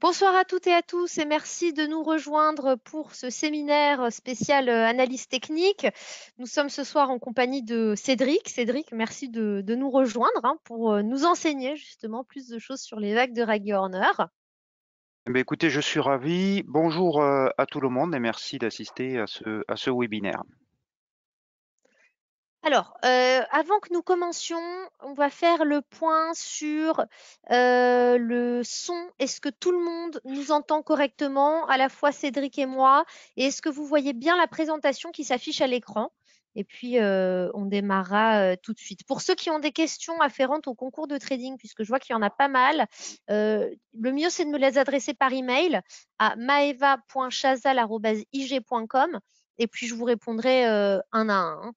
Bonsoir à toutes et à tous et merci de nous rejoindre pour ce séminaire spécial euh, analyse technique. Nous sommes ce soir en compagnie de Cédric. Cédric, merci de, nous rejoindre hein, pour euh, nous enseigner justement plus de choses sur les vagues de Raggy Horner. Eh ben, écoutez, je suis ravi. Bonjour euh, à tout le monde et merci d'assister à ce webinaire. Alors, euh, avant que nous commencions, on va faire le point sur, euh, le son. Est-ce que tout le monde nous entend correctement, à la fois Cédric et moi? Et est-ce que vous voyez bien la présentation qui s'affiche à l'écran? Et puis, euh, on démarrera, tout de suite. Pour ceux qui ont des questions afférentes au concours de trading, puisque je vois qu'il y en a pas mal, le mieux, c'est de me les adresser par email à maeva.chazal@ig.com et puis je vous répondrai, un à un, hein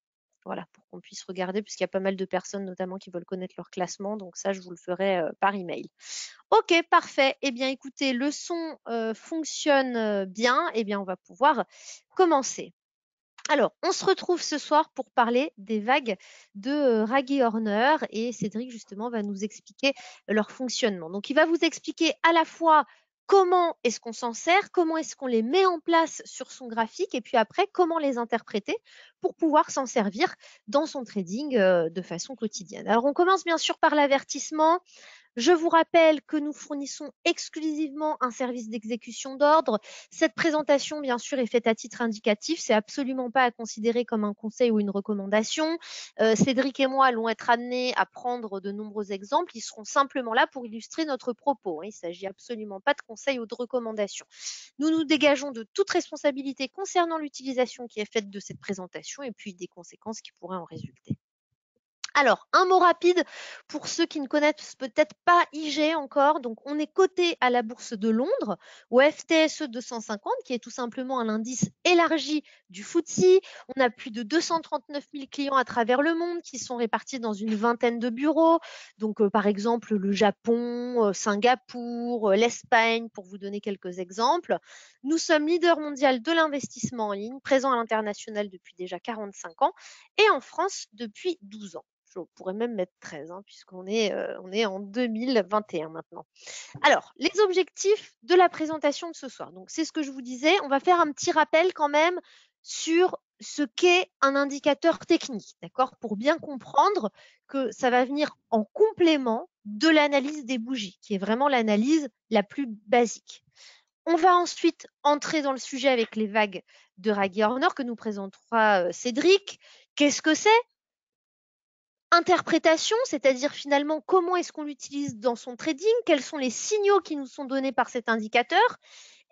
voilà, pour qu'on puisse regarder, puisqu'il y a pas mal de personnes notamment qui veulent connaître leur classement. Donc ça, je vous le ferai euh, par email. Ok, parfait. Eh bien, écoutez, le son euh, fonctionne euh, bien. Eh bien, on va pouvoir commencer. Alors, on se retrouve ce soir pour parler des vagues de Raggy Horner et Cédric justement va nous expliquer leur fonctionnement. Donc, il va vous expliquer à la fois comment est-ce qu'on s'en sert, comment est-ce qu'on les met en place sur son graphique et puis après comment les interpréter pour pouvoir s'en servir dans son trading euh, de façon quotidienne. Alors on commence bien sûr par l'avertissement. Je vous rappelle que nous fournissons exclusivement un service d'exécution d'ordre. Cette présentation, bien sûr, est faite à titre indicatif. C'est absolument pas à considérer comme un conseil ou une recommandation. Euh, Cédric et moi allons être amenés à prendre de nombreux exemples. Ils seront simplement là pour illustrer notre propos. Hein. Il ne s'agit absolument pas de conseils ou de recommandations. Nous nous dégageons de toute responsabilité concernant l'utilisation qui est faite de cette présentation et puis des conséquences qui pourraient en résulter. Alors, un mot rapide pour ceux qui ne connaissent peut-être pas IG encore. Donc, on est coté à la bourse de Londres, au FTSE 250, qui est tout simplement un indice élargi du FTSE. On a plus de 239 000 clients à travers le monde qui sont répartis dans une vingtaine de bureaux. Donc, euh, par exemple, le Japon, euh, Singapour, euh, l'Espagne, pour vous donner quelques exemples. Nous sommes leader mondial de l'investissement en ligne, présent à l'international depuis déjà 45 ans et en France depuis 12 ans je pourrais même mettre 13, hein, puisqu'on est, euh, en 2021 maintenant. Alors, les objectifs de la présentation de ce soir. Donc, c'est ce que je vous disais. On va faire un petit rappel quand même sur ce qu'est un indicateur technique, d'accord Pour bien comprendre que ça va venir en complément de l'analyse des bougies, qui est vraiment l'analyse la plus basique. On va ensuite entrer dans le sujet avec les vagues de Raggy Horner que nous présentera euh, Cédric. Qu'est-ce que c'est interprétation, c'est-à-dire finalement comment est-ce qu'on l'utilise dans son trading, quels sont les signaux qui nous sont donnés par cet indicateur,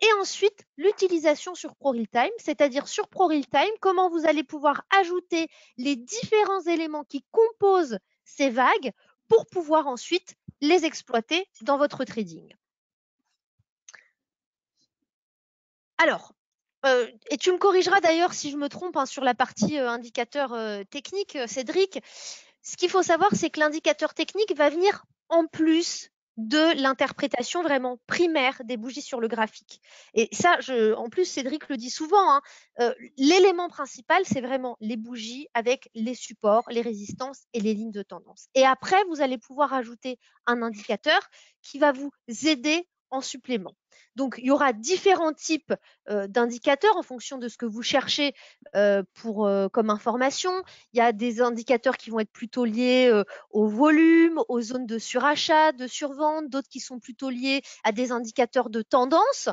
et ensuite l'utilisation sur ProRealTime, c'est-à-dire sur ProRealTime, comment vous allez pouvoir ajouter les différents éléments qui composent ces vagues pour pouvoir ensuite les exploiter dans votre trading. Alors, euh, et tu me corrigeras d'ailleurs si je me trompe hein, sur la partie euh, indicateur euh, technique, Cédric. Ce qu'il faut savoir, c'est que l'indicateur technique va venir en plus de l'interprétation vraiment primaire des bougies sur le graphique. Et ça, en plus, Cédric le dit souvent, hein, euh, l'élément principal, c'est vraiment les bougies avec les supports, les résistances et les lignes de tendance. Et après, vous allez pouvoir ajouter un indicateur qui va vous aider en supplément. Donc, il y aura différents types euh, d'indicateurs en fonction de ce que vous cherchez euh, pour, euh, comme information. Il y a des indicateurs qui vont être plutôt liés au volume, aux zones de surachat, de survente, d'autres qui sont plutôt liés à des indicateurs de tendance.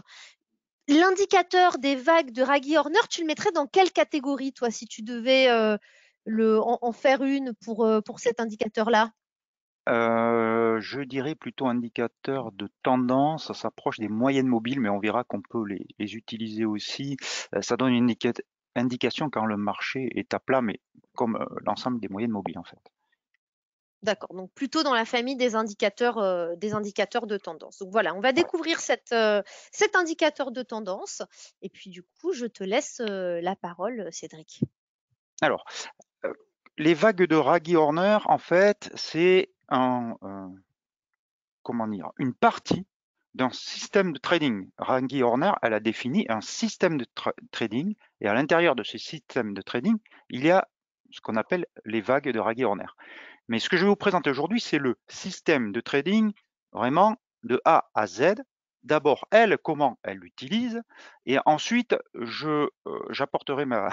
L'indicateur des vagues de Raggy Horner, tu le mettrais dans quelle catégorie, toi, si tu devais en, en, faire une pour, pour cet indicateur-là euh, je dirais plutôt indicateur de tendance, ça s'approche des moyennes mobiles, mais on verra qu'on peut les, utiliser aussi. Euh, ça donne une indication quand le marché est à plat, mais comme euh, l'ensemble des moyennes mobiles en fait. D'accord, donc plutôt dans la famille des indicateurs, des indicateurs de tendance. Donc voilà, on va découvrir cette, cet indicateur de tendance. Et puis du coup, je te laisse la parole, Cédric. Alors, les vagues de Raggy Horner, en fait, c'est euh, comment dire, une partie d'un système de trading. Rangi Horner, elle a défini un système de trading et à l'intérieur de ce système de trading, il y a ce qu'on appelle les vagues de Rangi Horner. Mais ce que je vais vous présenter aujourd'hui, c'est le système de trading vraiment de A à Z d'abord elle, comment elle l'utilise, et ensuite je euh, j'apporterai ma,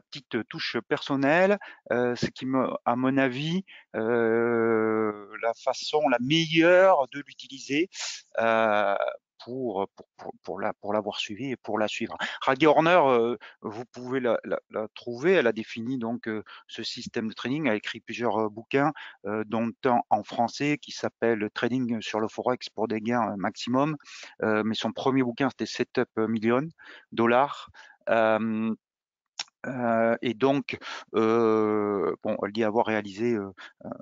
petite touche personnelle, euh, ce qui me, à mon avis, euh, la façon la meilleure de l'utiliser pour, pour, pour, pour l'avoir la, suivi et pour la suivre. Raggy Horner, vous pouvez la, trouver. Elle a défini donc ce système de training. Elle a écrit plusieurs bouquins, dont un en français qui s'appelle Trading sur le Forex pour des gains maximum. mais son premier bouquin, c'était Setup Million Dollars. Euh, et donc, euh, bon, elle dit avoir réalisé euh,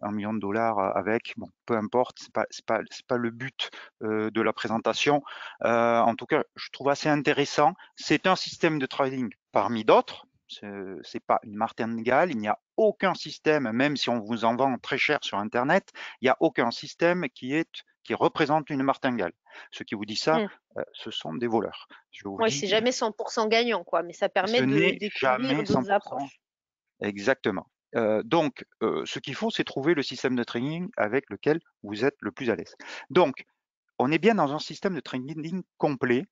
un million de dollars euh, avec, bon, peu importe, c'est pas, pas, pas le but de la présentation. en tout cas, je trouve assez intéressant. C'est un système de trading parmi d'autres. C'est pas une martingale. Il n'y a aucun système, même si on vous en vend très cher sur Internet, il n'y a aucun système qui est qui représente une martingale. Ceux qui vous disent ça, mmh. euh, ce sont des voleurs. Oui, c'est jamais 100% gagnant, quoi, mais ça permet de découvrir d'autres approches. Exactement. Euh, donc, euh, ce qu'il faut, c'est trouver le système de training avec lequel vous êtes le plus à l'aise. Donc, on est bien dans un système de training complet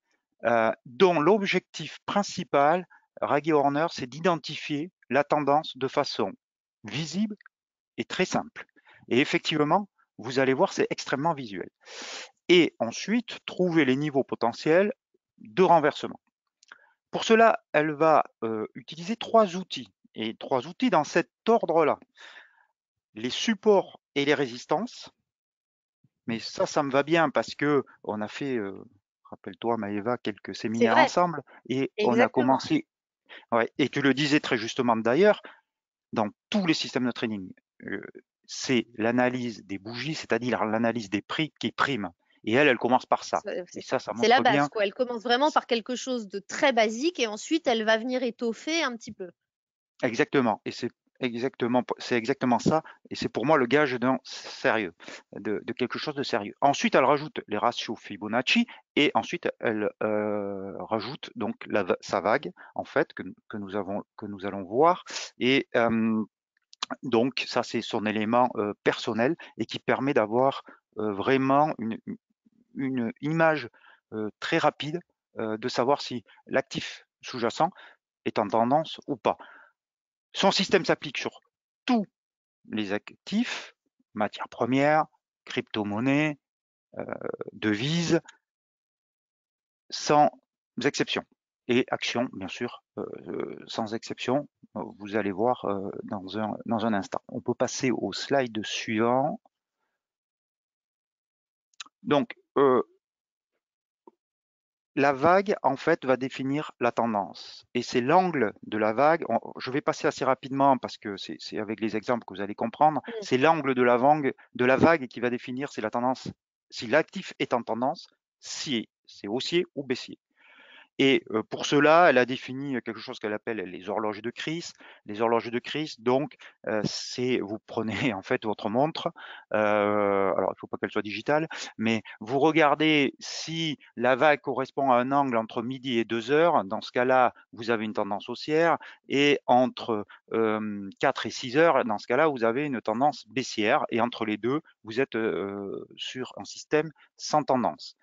dont l'objectif principal, Raggy Horner, c'est d'identifier la tendance de façon visible et très simple. Et effectivement, vous allez voir, c'est extrêmement visuel. Et ensuite, trouver les niveaux potentiels de renversement. Pour cela, elle va euh, utiliser trois outils, et trois outils dans cet ordre-là. Les supports et les résistances. Mais ça, ça me va bien parce que on a fait, euh, rappelle-toi Maëva, quelques séminaires ensemble, et on a commencé. et tu le disais très justement d'ailleurs, dans tous les systèmes de training, euh, c'est l'analyse des bougies, c'est-à-dire l'analyse des prix qui prime. Et elle, elle commence par ça. C'est ça, la base. Elle commence vraiment par quelque chose de très basique et ensuite elle va venir étoffer un petit peu. Exactement. Et c'est exactement, exactement ça. Et c'est pour moi le gage d'un sérieux, de, quelque chose de sérieux. Ensuite, elle rajoute les ratios Fibonacci et ensuite elle euh, rajoute donc sa vague en fait que, nous avons, que nous allons voir et euh, donc ça, c'est son élément euh, personnel et qui permet d'avoir euh, vraiment une, image euh, très rapide de savoir si l'actif sous-jacent est en tendance ou pas. Son système s'applique sur tous les actifs, matières premières, crypto-monnaies, devises, sans exception et action, bien sûr, euh, euh, sans exception. Vous allez voir euh, dans, un, dans un instant. On peut passer au slide suivant. Donc, la vague, en fait, va définir la tendance. Et c'est l'angle de la vague. je vais passer assez rapidement parce que c'est avec les exemples que vous allez comprendre. Mm. C'est l'angle de la vague, de la vague qui va définir si la tendance, si l'actif est en tendance, si c'est haussier ou baissier. Et euh, pour cela, elle a défini euh, quelque chose qu'elle appelle les horloges de crise. Les horloges de crise, donc, euh, c'est vous prenez en fait votre montre. alors, il ne faut pas qu'elle soit digitale, mais vous regardez si la vague correspond à un angle entre midi et 2 heures. Dans ce cas-là, vous avez une tendance haussière. Et entre 4 et 6 heures, dans ce cas-là, vous avez une tendance baissière. Et entre les deux, vous êtes sur un système sans tendance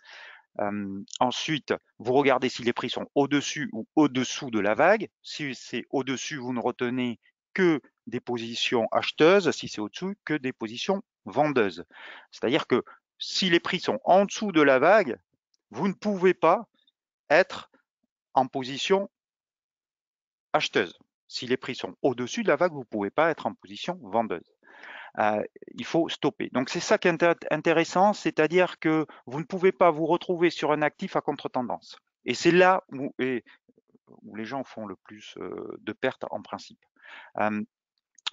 ensuite, vous regardez si les prix sont au-dessus ou au-dessous de la vague. Si c'est au-dessus, vous ne retenez que des positions acheteuses. Si c'est au-dessous, que des positions vendeuses. C'est-à-dire que si les prix sont en dessous de la vague, vous ne pouvez pas être en position acheteuse. Si les prix sont au-dessus de la vague, vous ne pouvez pas être en position vendeuse. Euh, il faut stopper. Donc c'est ça qui est intéressant, c'est-à-dire que vous ne pouvez pas vous retrouver sur un actif à contre-tendance. Et c'est là où, les gens font le plus euh, de pertes en principe. Euh,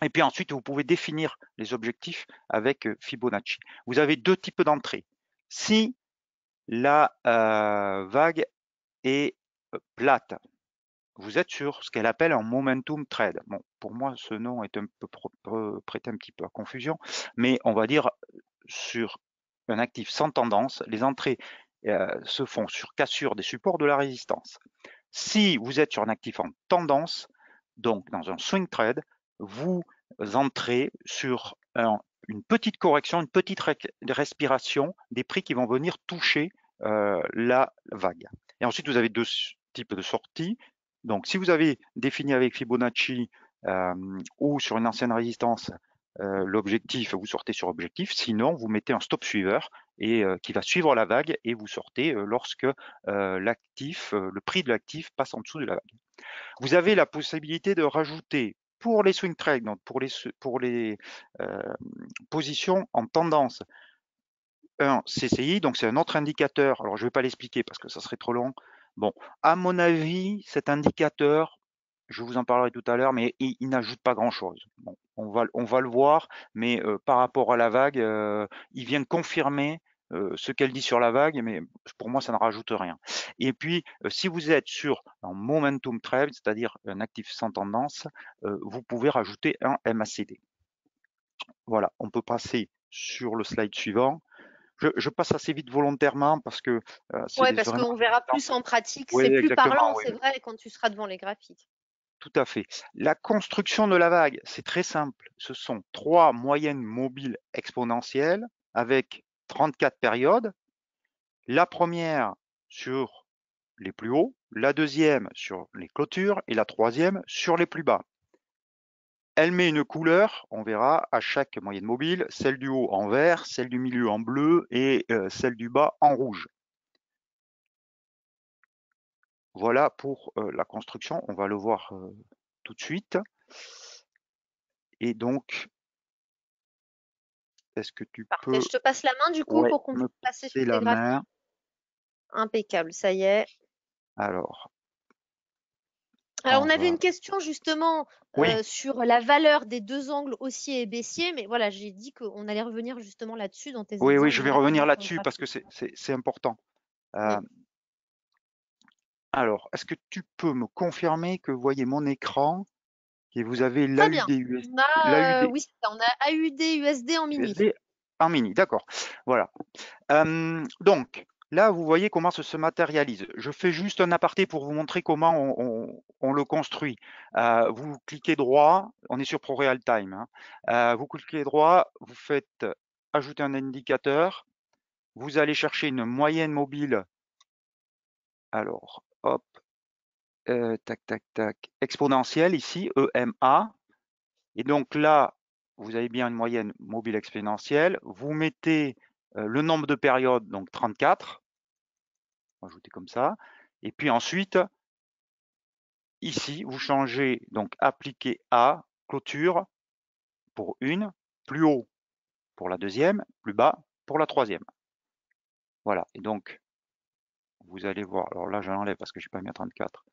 et puis ensuite, vous pouvez définir les objectifs avec Fibonacci. Vous avez deux types d'entrées. Si la vague est plate, vous êtes sur ce qu'elle appelle un momentum trade. Bon, pour moi, ce nom est un peu prêté un petit peu à confusion, mais on va dire euh, sur un actif sans tendance, les entrées euh, se font sur cassure des supports de la résistance. Si vous êtes sur un actif en tendance, donc dans un swing trade, vous entrez sur une petite correction, une petite respiration des prix qui vont venir toucher euh, la vague. Et ensuite, vous avez deux types de sorties. Donc, si vous avez défini avec Fibonacci euh, ou sur une ancienne résistance euh, l'objectif, vous sortez sur objectif. Sinon, vous mettez un stop suiveur et euh, qui va suivre la vague et vous sortez lorsque l'actif, le prix de l'actif passe en dessous de la vague. Vous avez la possibilité de rajouter pour les swing trades, donc pour les, pour les positions en tendance, un CCI, donc c'est un autre indicateur. Alors je ne vais pas l'expliquer parce que ça serait trop long. Bon, à mon avis, cet indicateur, je vous en parlerai tout à l'heure, mais il, n'ajoute pas grand-chose. on, va, on va le voir, mais euh, par rapport à la vague, euh, il vient confirmer euh, ce qu'elle dit sur la vague, mais pour moi, ça ne rajoute rien. Et puis, si vous êtes sur un momentum Trade, c'est-à-dire un actif sans tendance, vous pouvez rajouter un MACD. Voilà, on peut passer sur le slide suivant je, passe assez vite volontairement parce que. Euh, oui, parce qu'on verra plus en pratique, c'est plus parlant, c'est vrai, quand tu seras devant les graphiques. Tout à fait. La construction de la vague, c'est très simple. Ce sont trois moyennes mobiles exponentielles avec 34 périodes. La première sur les plus hauts, la deuxième sur les clôtures et la troisième sur les plus bas. Elle met une couleur, on verra, à chaque moyenne mobile, celle du haut en vert, celle du milieu en bleu et euh, celle du bas en rouge. Voilà pour euh, la construction, on va le voir euh, tout de suite. Et donc, est-ce que tu peux... Je te passe la main du coup pour qu'on puisse passer sur la main. Impeccable, ça y est. Alors, alors, on avait une question justement euh, sur la valeur des deux angles haussiers et baissier, mais voilà, j'ai dit qu'on allait revenir justement là-dessus dans tes. Oui, oui, je vais revenir là-dessus parce que c'est important. Euh, alors, est-ce que tu peux me confirmer que vous voyez mon écran et vous avez l'AUD USD on Oui, ça, on a AUD USD en mini. en mini, d'accord. Voilà. Euh, donc, Là, vous voyez comment ça se matérialise. Je fais juste un aparté pour vous montrer comment on, le construit. Euh, vous cliquez droit, on est sur ProRealTime. Hein. Euh, vous cliquez droit, vous faites ajouter un indicateur. Vous allez chercher une moyenne mobile. Alors, hop, euh, tac, tac, tac, exponentielle ici, EMA. Et donc là, vous avez bien une moyenne mobile exponentielle. Vous mettez euh, le nombre de périodes, donc 34, ajouter comme ça, et puis ensuite, ici, vous changez, donc appliquer à, clôture pour une, plus haut pour la deuxième, plus bas pour la troisième. Voilà, et donc, vous allez voir, alors là, je l'enlève parce que je n'ai pas mis à 34.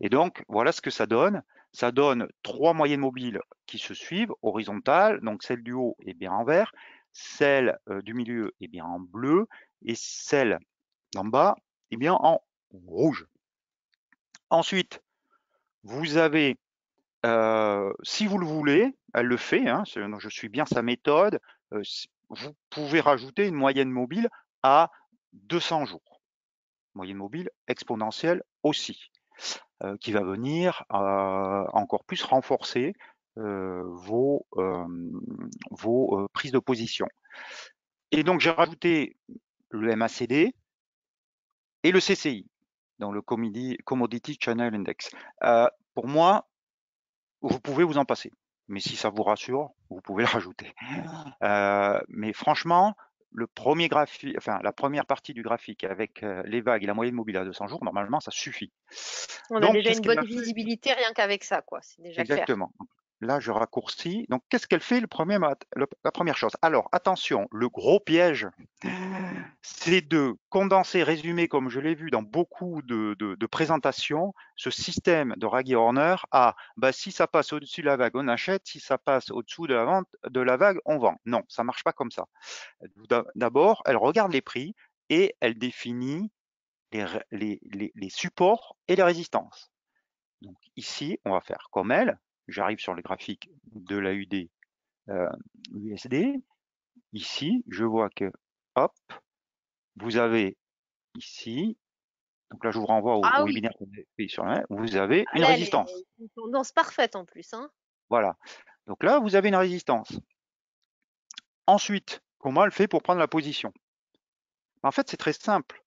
Et donc, voilà ce que ça donne. Ça donne trois moyennes mobiles qui se suivent, horizontales, donc celle du haut est bien en vert, celle euh, du milieu est eh bien, en bleu et celle d'en bas et eh bien, en rouge. Ensuite, vous avez, euh, si vous le voulez, elle le fait, hein, je suis bien sa méthode, euh, vous pouvez rajouter une moyenne mobile à 200 jours. Moyenne mobile exponentielle aussi, qui va venir encore plus renforcer euh, vos, euh, vos euh, prises de position. Et donc, j'ai rajouté le MACD et le CCI dans le Commodity Channel Index. pour moi, vous pouvez vous en passer. Mais si ça vous rassure, vous pouvez le rajouter. Ah. mais franchement, le premier graphique, enfin, la première partie du graphique avec les vagues et la moyenne mobile à 200 jours, normalement, ça suffit. On a déjà une bonne visibilité rien qu'avec ça. quoi. C'est déjà Exactement. Là, je raccourcis. Donc, qu'est-ce qu'elle fait le premier, La première chose. Alors, attention, le gros piège, c'est de condenser, résumer, comme je l'ai vu dans beaucoup de, présentations, ce système de Raggy Horner à bah, si ça passe au-dessus de la vague, on achète, si ça passe au-dessous de la, vente, de la vague, on vend. Non, ça ne marche pas comme ça. D'abord, elle regarde les prix et elle définit les supports et les résistances. Donc ici, on va faire comme elle, j'arrive sur le graphique de l'AUD euh, USD, ici, je vois que, hop, vous avez ici, donc là, je vous renvoie au, ah webinaire qu'on fait sur vous avez ah une résistance. Une tendance parfaite en plus. Hein. Voilà. Donc là, vous avez une résistance. Ensuite, comment elle fait pour prendre la position En fait, c'est très simple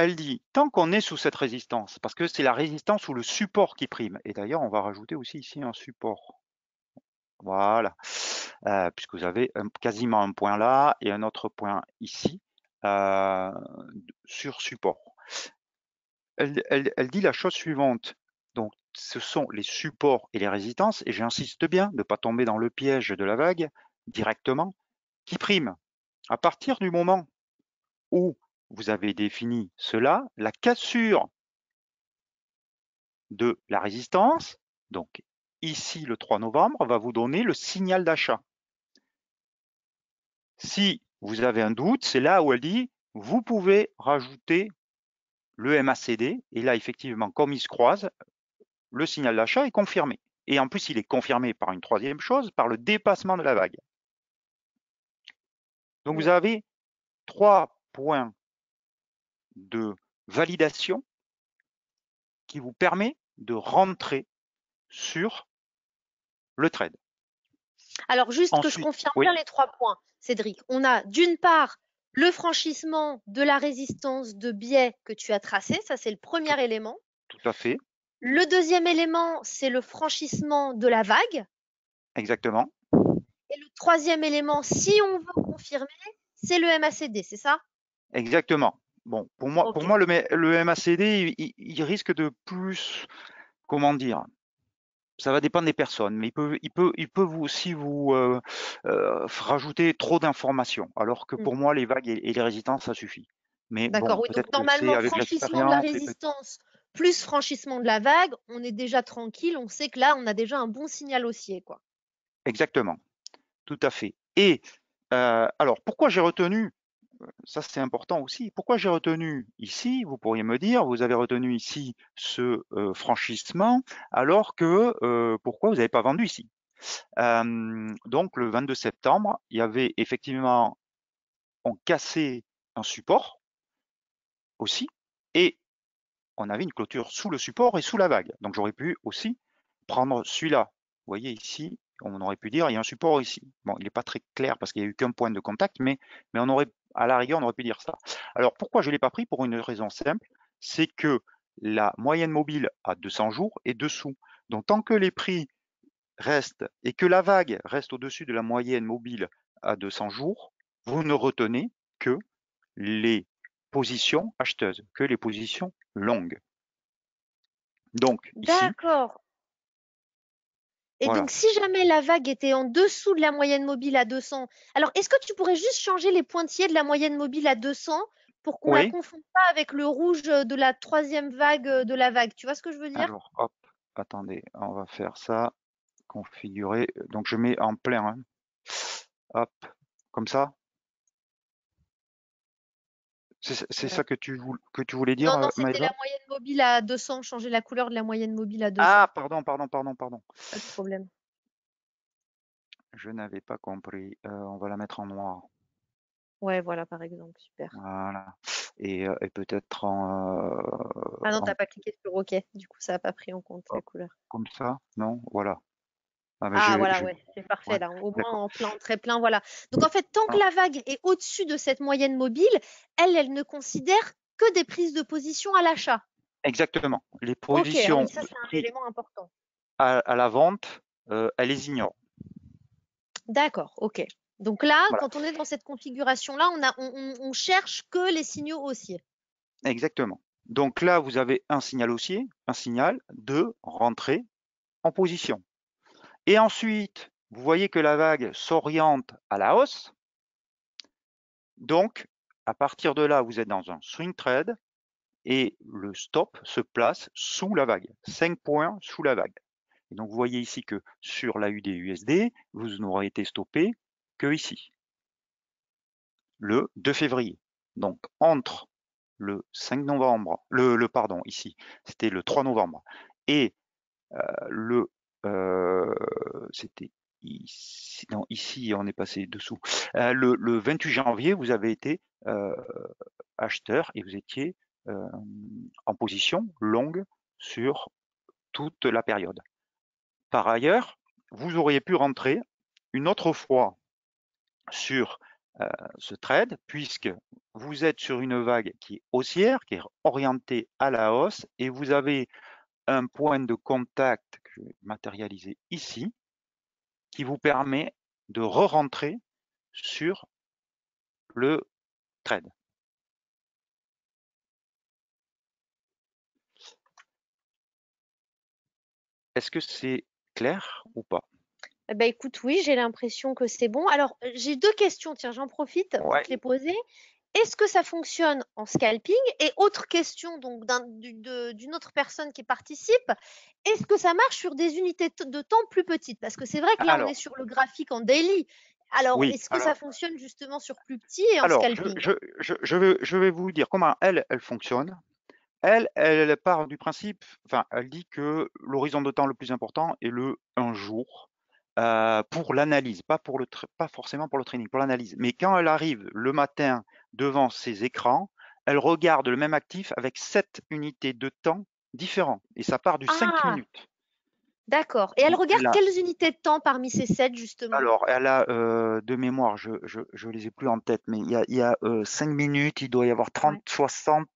elle dit, tant qu'on est sous cette résistance, parce que c'est la résistance ou le support qui prime, et d'ailleurs on va rajouter aussi ici un support. Voilà, euh, puisque vous avez quasiment un point là et un autre point ici euh, sur support. Elle, dit la chose suivante, donc ce sont les supports et les résistances, et j'insiste bien ne pas tomber dans le piège de la vague directement, qui prime. À partir du moment où vous avez défini cela, la cassure de la résistance, donc ici le 3 novembre, va vous donner le signal d'achat. Si vous avez un doute, c'est là où elle dit, vous pouvez rajouter le MACD, et là effectivement, comme il se croise, le signal d'achat est confirmé. Et en plus, il est confirmé par une troisième chose, par le dépassement de la vague. Donc vous avez trois points de validation qui vous permet de rentrer sur le trade. Alors juste que je confirme bien les trois points, Cédric. On a d'une part le franchissement de la résistance de biais que tu as tracé, ça c'est le premier élément. Tout à fait. Le deuxième élément, c'est le franchissement de la vague. Exactement. Et le troisième élément, si on veut confirmer, c'est le MACD, c'est ça Exactement. Bon, pour moi, pour moi le, MACD, il, risque de plus, comment dire, ça va dépendre des personnes, mais il peut, il peut, il peut vous aussi vous euh, euh, rajouter trop d'informations, alors que pour mmh. moi, les vagues et, les résistances, ça suffit. D'accord, oui, donc normalement, franchissement de la résistance plus franchissement de la vague, on est déjà tranquille, on sait que là, on a déjà un bon signal haussier. Quoi. Exactement, tout à fait. Et euh, alors, pourquoi j'ai retenu ça c'est important aussi. Pourquoi j'ai retenu ici Vous pourriez me dire, vous avez retenu ici ce euh, franchissement, alors que euh, pourquoi vous n'avez pas vendu ici euh, Donc le 22 septembre, il y avait effectivement, on cassait un support aussi, et on avait une clôture sous le support et sous la vague. Donc j'aurais pu aussi prendre celui-là. Vous voyez ici, on aurait pu dire il y a un support ici. Bon, il n'est pas très clair parce qu'il n'y a eu qu'un point de contact, mais, mais on aurait à la rigueur, on aurait pu dire ça. Alors pourquoi je ne l'ai pas pris Pour une raison simple, c'est que la moyenne mobile à 200 jours est dessous. Donc tant que les prix restent et que la vague reste au-dessus de la moyenne mobile à 200 jours, vous ne retenez que les positions acheteuses, que les positions longues. Donc, D'accord. Et donc, si jamais la vague était en dessous de la moyenne mobile à 200, alors est-ce que tu pourrais juste changer les pointillés de la moyenne mobile à 200 pour qu'on ne la confonde pas avec le rouge euh, de la troisième vague euh, de la vague Tu vois ce que je veux dire Alors, hop, attendez, on va faire ça, configurer. Donc, je mets en plein. Hein. Hop, comme ça c'est euh. ça que tu, voulais, que tu voulais dire Non, euh, c'était la moyenne mobile à 200, changer la couleur de la moyenne mobile à 200. Ah, pardon, pardon, pardon, pardon. Pas de problème. Je n'avais pas compris. Euh, on va la mettre en noir. Ouais, voilà, par exemple, super. Voilà. Et, peut-être en. ah non, t'as pas cliqué sur OK. Du coup, ça n'a pas pris en compte oh. la couleur. Comme ça Non Voilà. Ah, ah voilà, c'est parfait. là. Au moins en plein, très plein, voilà. Donc en fait, tant que ah. la vague est au-dessus de cette moyenne mobile, elle, elle ne considère que des prises de position à l'achat. Exactement. Les ah positions un élément important. À, la vente, euh, elle les ignore. D'accord, ok. Donc là, quand on est dans cette configuration-là, on, a, on, on, cherche que les signaux haussiers. Exactement. Donc là, vous avez un signal haussier, un signal de rentrée en position. Et ensuite, vous voyez que la vague s'oriente à la hausse. Donc, à partir de là, vous êtes dans un swing trade et le stop se place sous la vague, 5 points sous la vague. Et donc, vous voyez ici que sur la usd vous n'aurez été stoppé que ici, le 2 février. Donc, entre le 5 novembre, le, pardon, ici, c'était le 3 novembre, et euh, le euh, c'était ici, non, ici, on est passé dessous. Euh, le, 28 janvier, vous avez été euh, acheteur et vous étiez en position longue sur toute la période. Par ailleurs, vous auriez pu rentrer une autre fois sur ce trade, puisque vous êtes sur une vague qui est haussière, qui est orientée à la hausse, et vous avez un point de contact matérialisé matérialiser ici, qui vous permet de re-rentrer sur le trade. Est-ce que c'est clair ou pas eh ben, écoute, oui, j'ai l'impression que c'est bon. Alors, euh, j'ai deux questions, tiens, j'en profite pour te les poser. Est-ce que ça fonctionne en scalping Et autre question donc d'une autre personne qui participe, est-ce que ça marche sur des unités de temps plus petites Parce que c'est vrai que là, on est sur le graphique en daily. Alors, est-ce que ça fonctionne justement sur plus petit et en scalping je, je, vais, vous dire comment elle, elle fonctionne. Elle, elle part du principe, enfin, elle dit que l'horizon de temps le plus important est le un jour. Euh, pour l'analyse, pas, pas forcément pour le training, pour l'analyse. Mais quand elle arrive le matin devant ses écrans, elle regarde le même actif avec sept unités de temps différents. Et ça part du cinq 5 ah! minutes. D'accord. Et elle regarde quelles unités de temps parmi ces sept justement Alors, elle a euh, de mémoire, je ne les ai plus en tête, mais il y a, euh, cinq 5 minutes, il doit y avoir 30, 60,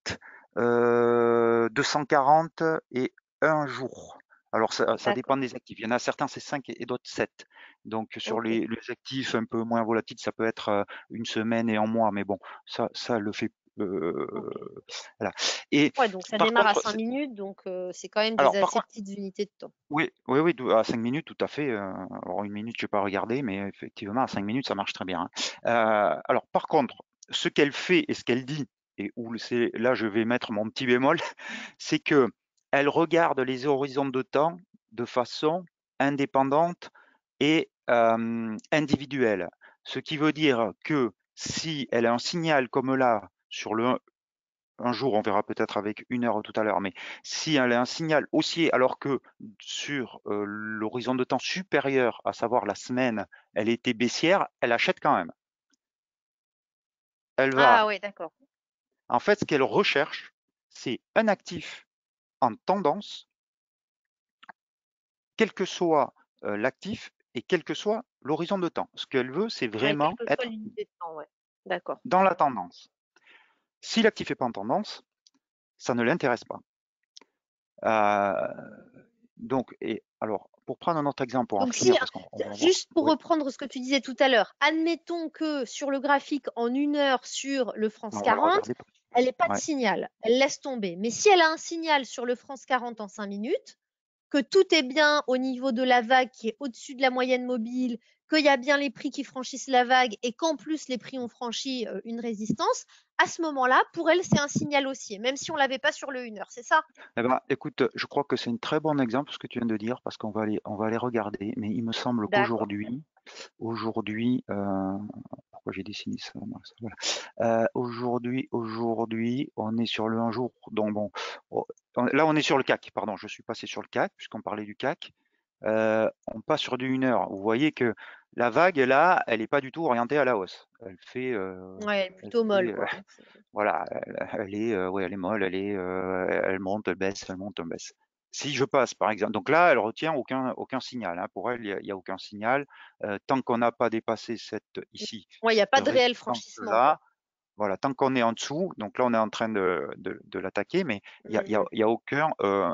240 et un jour. Alors, ça, dépend des actifs. Il y en a certains, c'est 5 et, et d'autres 7. Donc sur les, actifs un peu moins volatiles, ça peut être euh, une semaine et un mois, mais bon, ça, ça le fait. Euh, voilà. Et donc ça démarre à 5 minutes, donc euh, c'est quand même des assez unités de temps. Oui, oui, oui, à 5 minutes, tout à fait. Alors une minute, je ne vais pas regarder, mais effectivement, à 5 minutes, ça marche très bien. Hein. alors par contre, ce qu'elle fait et ce qu'elle dit, et où c'est là je vais mettre mon petit bémol, c'est que elle regarde les horizons de temps de façon indépendante et euh, individuelle. Ce qui veut dire que si elle a un signal comme là sur le un jour, on verra peut-être avec une heure tout à l'heure, mais si elle a un signal haussier alors que sur euh, l'horizon de temps supérieur, à savoir la semaine, elle était baissière, elle achète quand même. Elle va. Ah oui, d'accord. En fait, ce qu'elle recherche, c'est un actif en tendance, quel que soit euh, l'actif, et quel que soit l'horizon de temps. Ce qu'elle veut, c'est vraiment être dans la tendance. Si l'actif n'est pas en tendance, ça ne l'intéresse pas. Euh, donc, et alors, pour prendre un autre exemple, hein, juste pour reprendre ce que tu disais tout à l'heure, admettons que sur le graphique, en une heure sur le France 40, elle n'est pas de signal, elle laisse tomber. Mais si elle a un signal sur le France 40 en cinq minutes, que tout est bien au niveau de la vague qui est au-dessus de la moyenne mobile, qu'il y a bien les prix qui franchissent la vague et qu'en plus les prix ont franchi euh, une résistance, à ce moment-là, pour elle, c'est un signal haussier, même si on ne l'avait pas sur le 1 heure, c'est ça eh ben, Écoute, je crois que c'est un très bon exemple ce que tu viens de dire, parce qu'on va aller, on va aller regarder, mais il me semble qu'aujourd'hui, Aujourd'hui, euh, pourquoi j'ai dessiné ça euh, Aujourd'hui, aujourd'hui, on est sur le 1 jour. Donc bon, oh, là on est sur le CAC. Pardon, je suis passé sur le CAC puisqu'on parlait du CAC. Euh, on passe sur du 1 heure. Vous voyez que la vague là, elle n'est pas du tout orientée à la hausse. Elle fait. elle est plutôt molle. voilà, elle, est, ouais, elle est molle. Elle est, elle monte, elle baisse, elle monte, elle baisse si je passe, par exemple, donc là, elle retient aucun, aucun signal. Hein. Pour elle, il n'y a, aucun signal. Euh, tant qu'on n'a pas dépassé cette ici. il n'y a pas de réel franchissement. voilà, tant qu'on est en dessous, donc là on est en train de, de, de l'attaquer, mais il n'y a, mmh. a, aucun. Euh,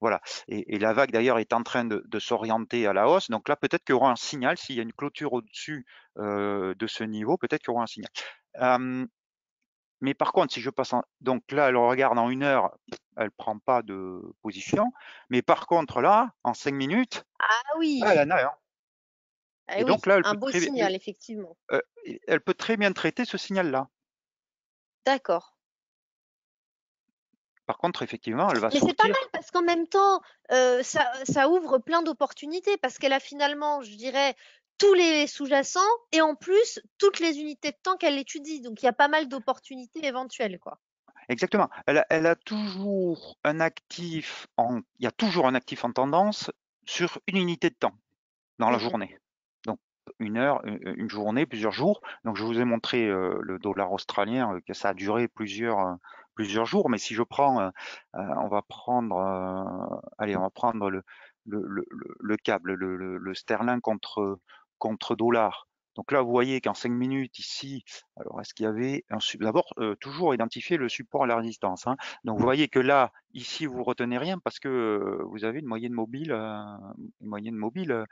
voilà. Et, la vague d'ailleurs est en train de, s'orienter à la hausse. Donc là, peut-être qu'il y aura un signal. S'il y a une clôture au-dessus euh, de ce niveau, peut-être qu'il y aura un signal. Mais par contre, si je passe en... Donc là, elle regarde en une heure, elle prend pas de position. Mais par contre, là, en cinq minutes, ah oui. elle en a un. Ah et donc là, un beau signal, effectivement. Euh, elle peut très bien traiter ce signal-là. D'accord. Par contre, effectivement, elle va Mais c'est pas mal parce qu'en même temps, euh, ça, ça, ouvre plein d'opportunités parce qu'elle a finalement, je dirais, tous les sous-jacents et en plus toutes les unités de temps qu'elle étudie. Donc il y a pas mal d'opportunités éventuelles. Quoi. Exactement. Elle a, toujours un actif en, il y a toujours un actif en tendance sur une unité de temps dans la mmh journée. Donc une heure, une journée, plusieurs jours. Donc je vous ai montré euh, le dollar australien euh, que ça a duré plusieurs euh, plusieurs jours. Mais si je prends, on va prendre, allez, on va prendre le câble, le, le, sterling contre contre dollar. Donc là, vous voyez qu'en 5 minutes, ici, alors est-ce qu'il y avait un D'abord, euh, toujours identifier le support à la résistance. Hein. Donc vous voyez que là, ici, vous retenez rien parce que euh, vous avez une moyenne mobile, euh, moyenne mobile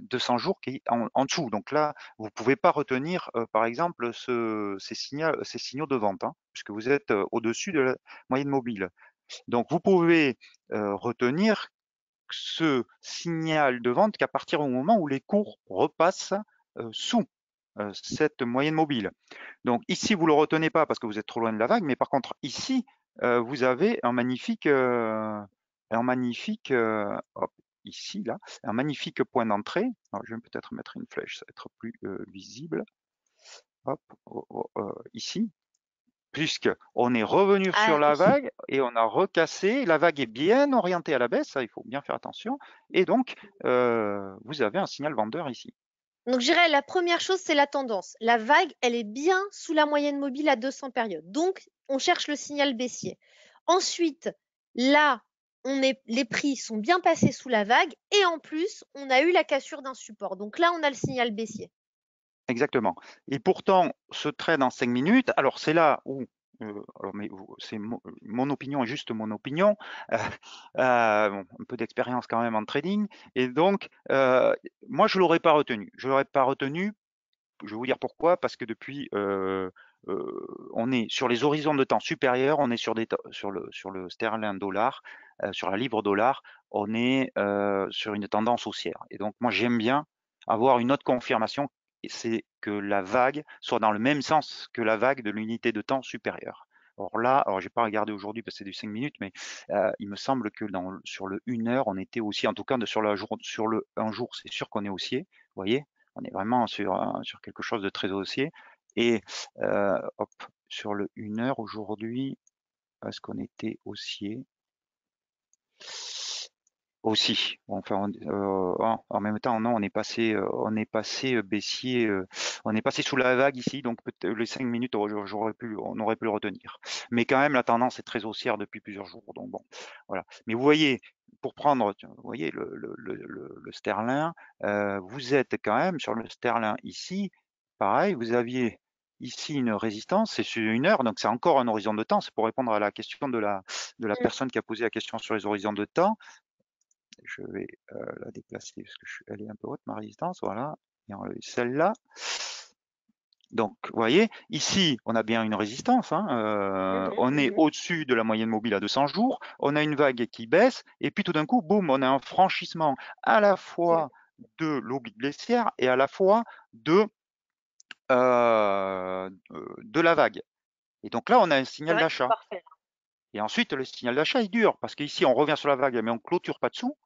200 jours qui est en, dessous. Donc là, vous pouvez pas retenir, par exemple, ces, signaux, ces signaux de vente, hein, puisque vous êtes au-dessus de la moyenne mobile. Donc vous pouvez retenir ce signal de vente qu'à partir du moment où les cours repassent euh, sous euh, cette moyenne mobile. Donc ici, vous ne le retenez pas parce que vous êtes trop loin de la vague, mais par contre ici, euh, vous avez un magnifique, un magnifique, ici là, un magnifique point d'entrée. je vais peut-être mettre une flèche, ça va être plus visible. Hop, oh, oh, ici, puisqu'on est revenu ah, sur la vague et on a recassé. La vague est bien orientée à la baisse, ça, il faut bien faire attention. Et donc, euh, vous avez un signal vendeur ici. Donc, je dirais, la première chose, c'est la tendance. La vague, elle est bien sous la moyenne mobile à 200 périodes. Donc, on cherche le signal baissier. Ensuite, là, on est, les prix sont bien passés sous la vague et en plus, on a eu la cassure d'un support. Donc là, on a le signal baissier. Exactement. Et pourtant, ce trade en cinq minutes, alors c'est là où, euh, alors mais c'est mon opinion est juste mon opinion, euh, euh un peu d'expérience quand même en trading, et donc euh, moi je l'aurais pas retenu. Je l'aurais pas retenu. Je vais vous dire pourquoi, parce que depuis, euh, on est sur les horizons de temps supérieurs, on est sur des sur le sur le sterling dollar, sur la livre dollar, on est sur une tendance haussière. Et donc moi j'aime bien avoir une autre confirmation c'est que la vague soit dans le même sens que la vague de l'unité de temps supérieure. Or là, alors j'ai pas regardé aujourd'hui parce que c'est du 5 minutes, mais euh, il me semble que sur le 1 heure, on était aussi, en tout cas sur, sur le 1 jour, c'est sûr qu'on est haussier, vous voyez, on est vraiment sur, sur quelque chose de très haussier. Et euh, hop, sur le 1 heure aujourd'hui, est-ce qu'on était haussier aussi. Euh, en, même temps, non, on est passé, euh, on est passé euh, baissier, on est passé sous la vague ici, donc les cinq minutes, j'aurais pu, on aurait pu le retenir. Mais quand même, la tendance est très haussière depuis plusieurs jours. Donc bon, voilà. Mais vous voyez, pour prendre, vous voyez le, sterlin, vous êtes quand même sur le sterlin ici. Pareil, vous aviez ici une résistance, c'est sur une heure, donc c'est encore un horizon de temps. C'est pour répondre à la question de la, de la mm. personne qui a posé la question sur les horizons de temps je vais euh, la déplacer parce que je suis, elle est un peu haute ma résistance, voilà, et enlever celle-là. Donc, vous voyez, ici, on a bien une résistance. Hein, euh, on est au-dessus de la moyenne mobile à 200 jours. On a une vague qui baisse. Et puis, tout d'un coup, boum, on a un franchissement à la fois de l'oblique blessière et à la fois de, euh, de la vague. Et donc là, on a un signal d'achat. Et ensuite, le signal d'achat, est dur Parce qu'ici, on revient sur la vague, mais on clôture pas dessous.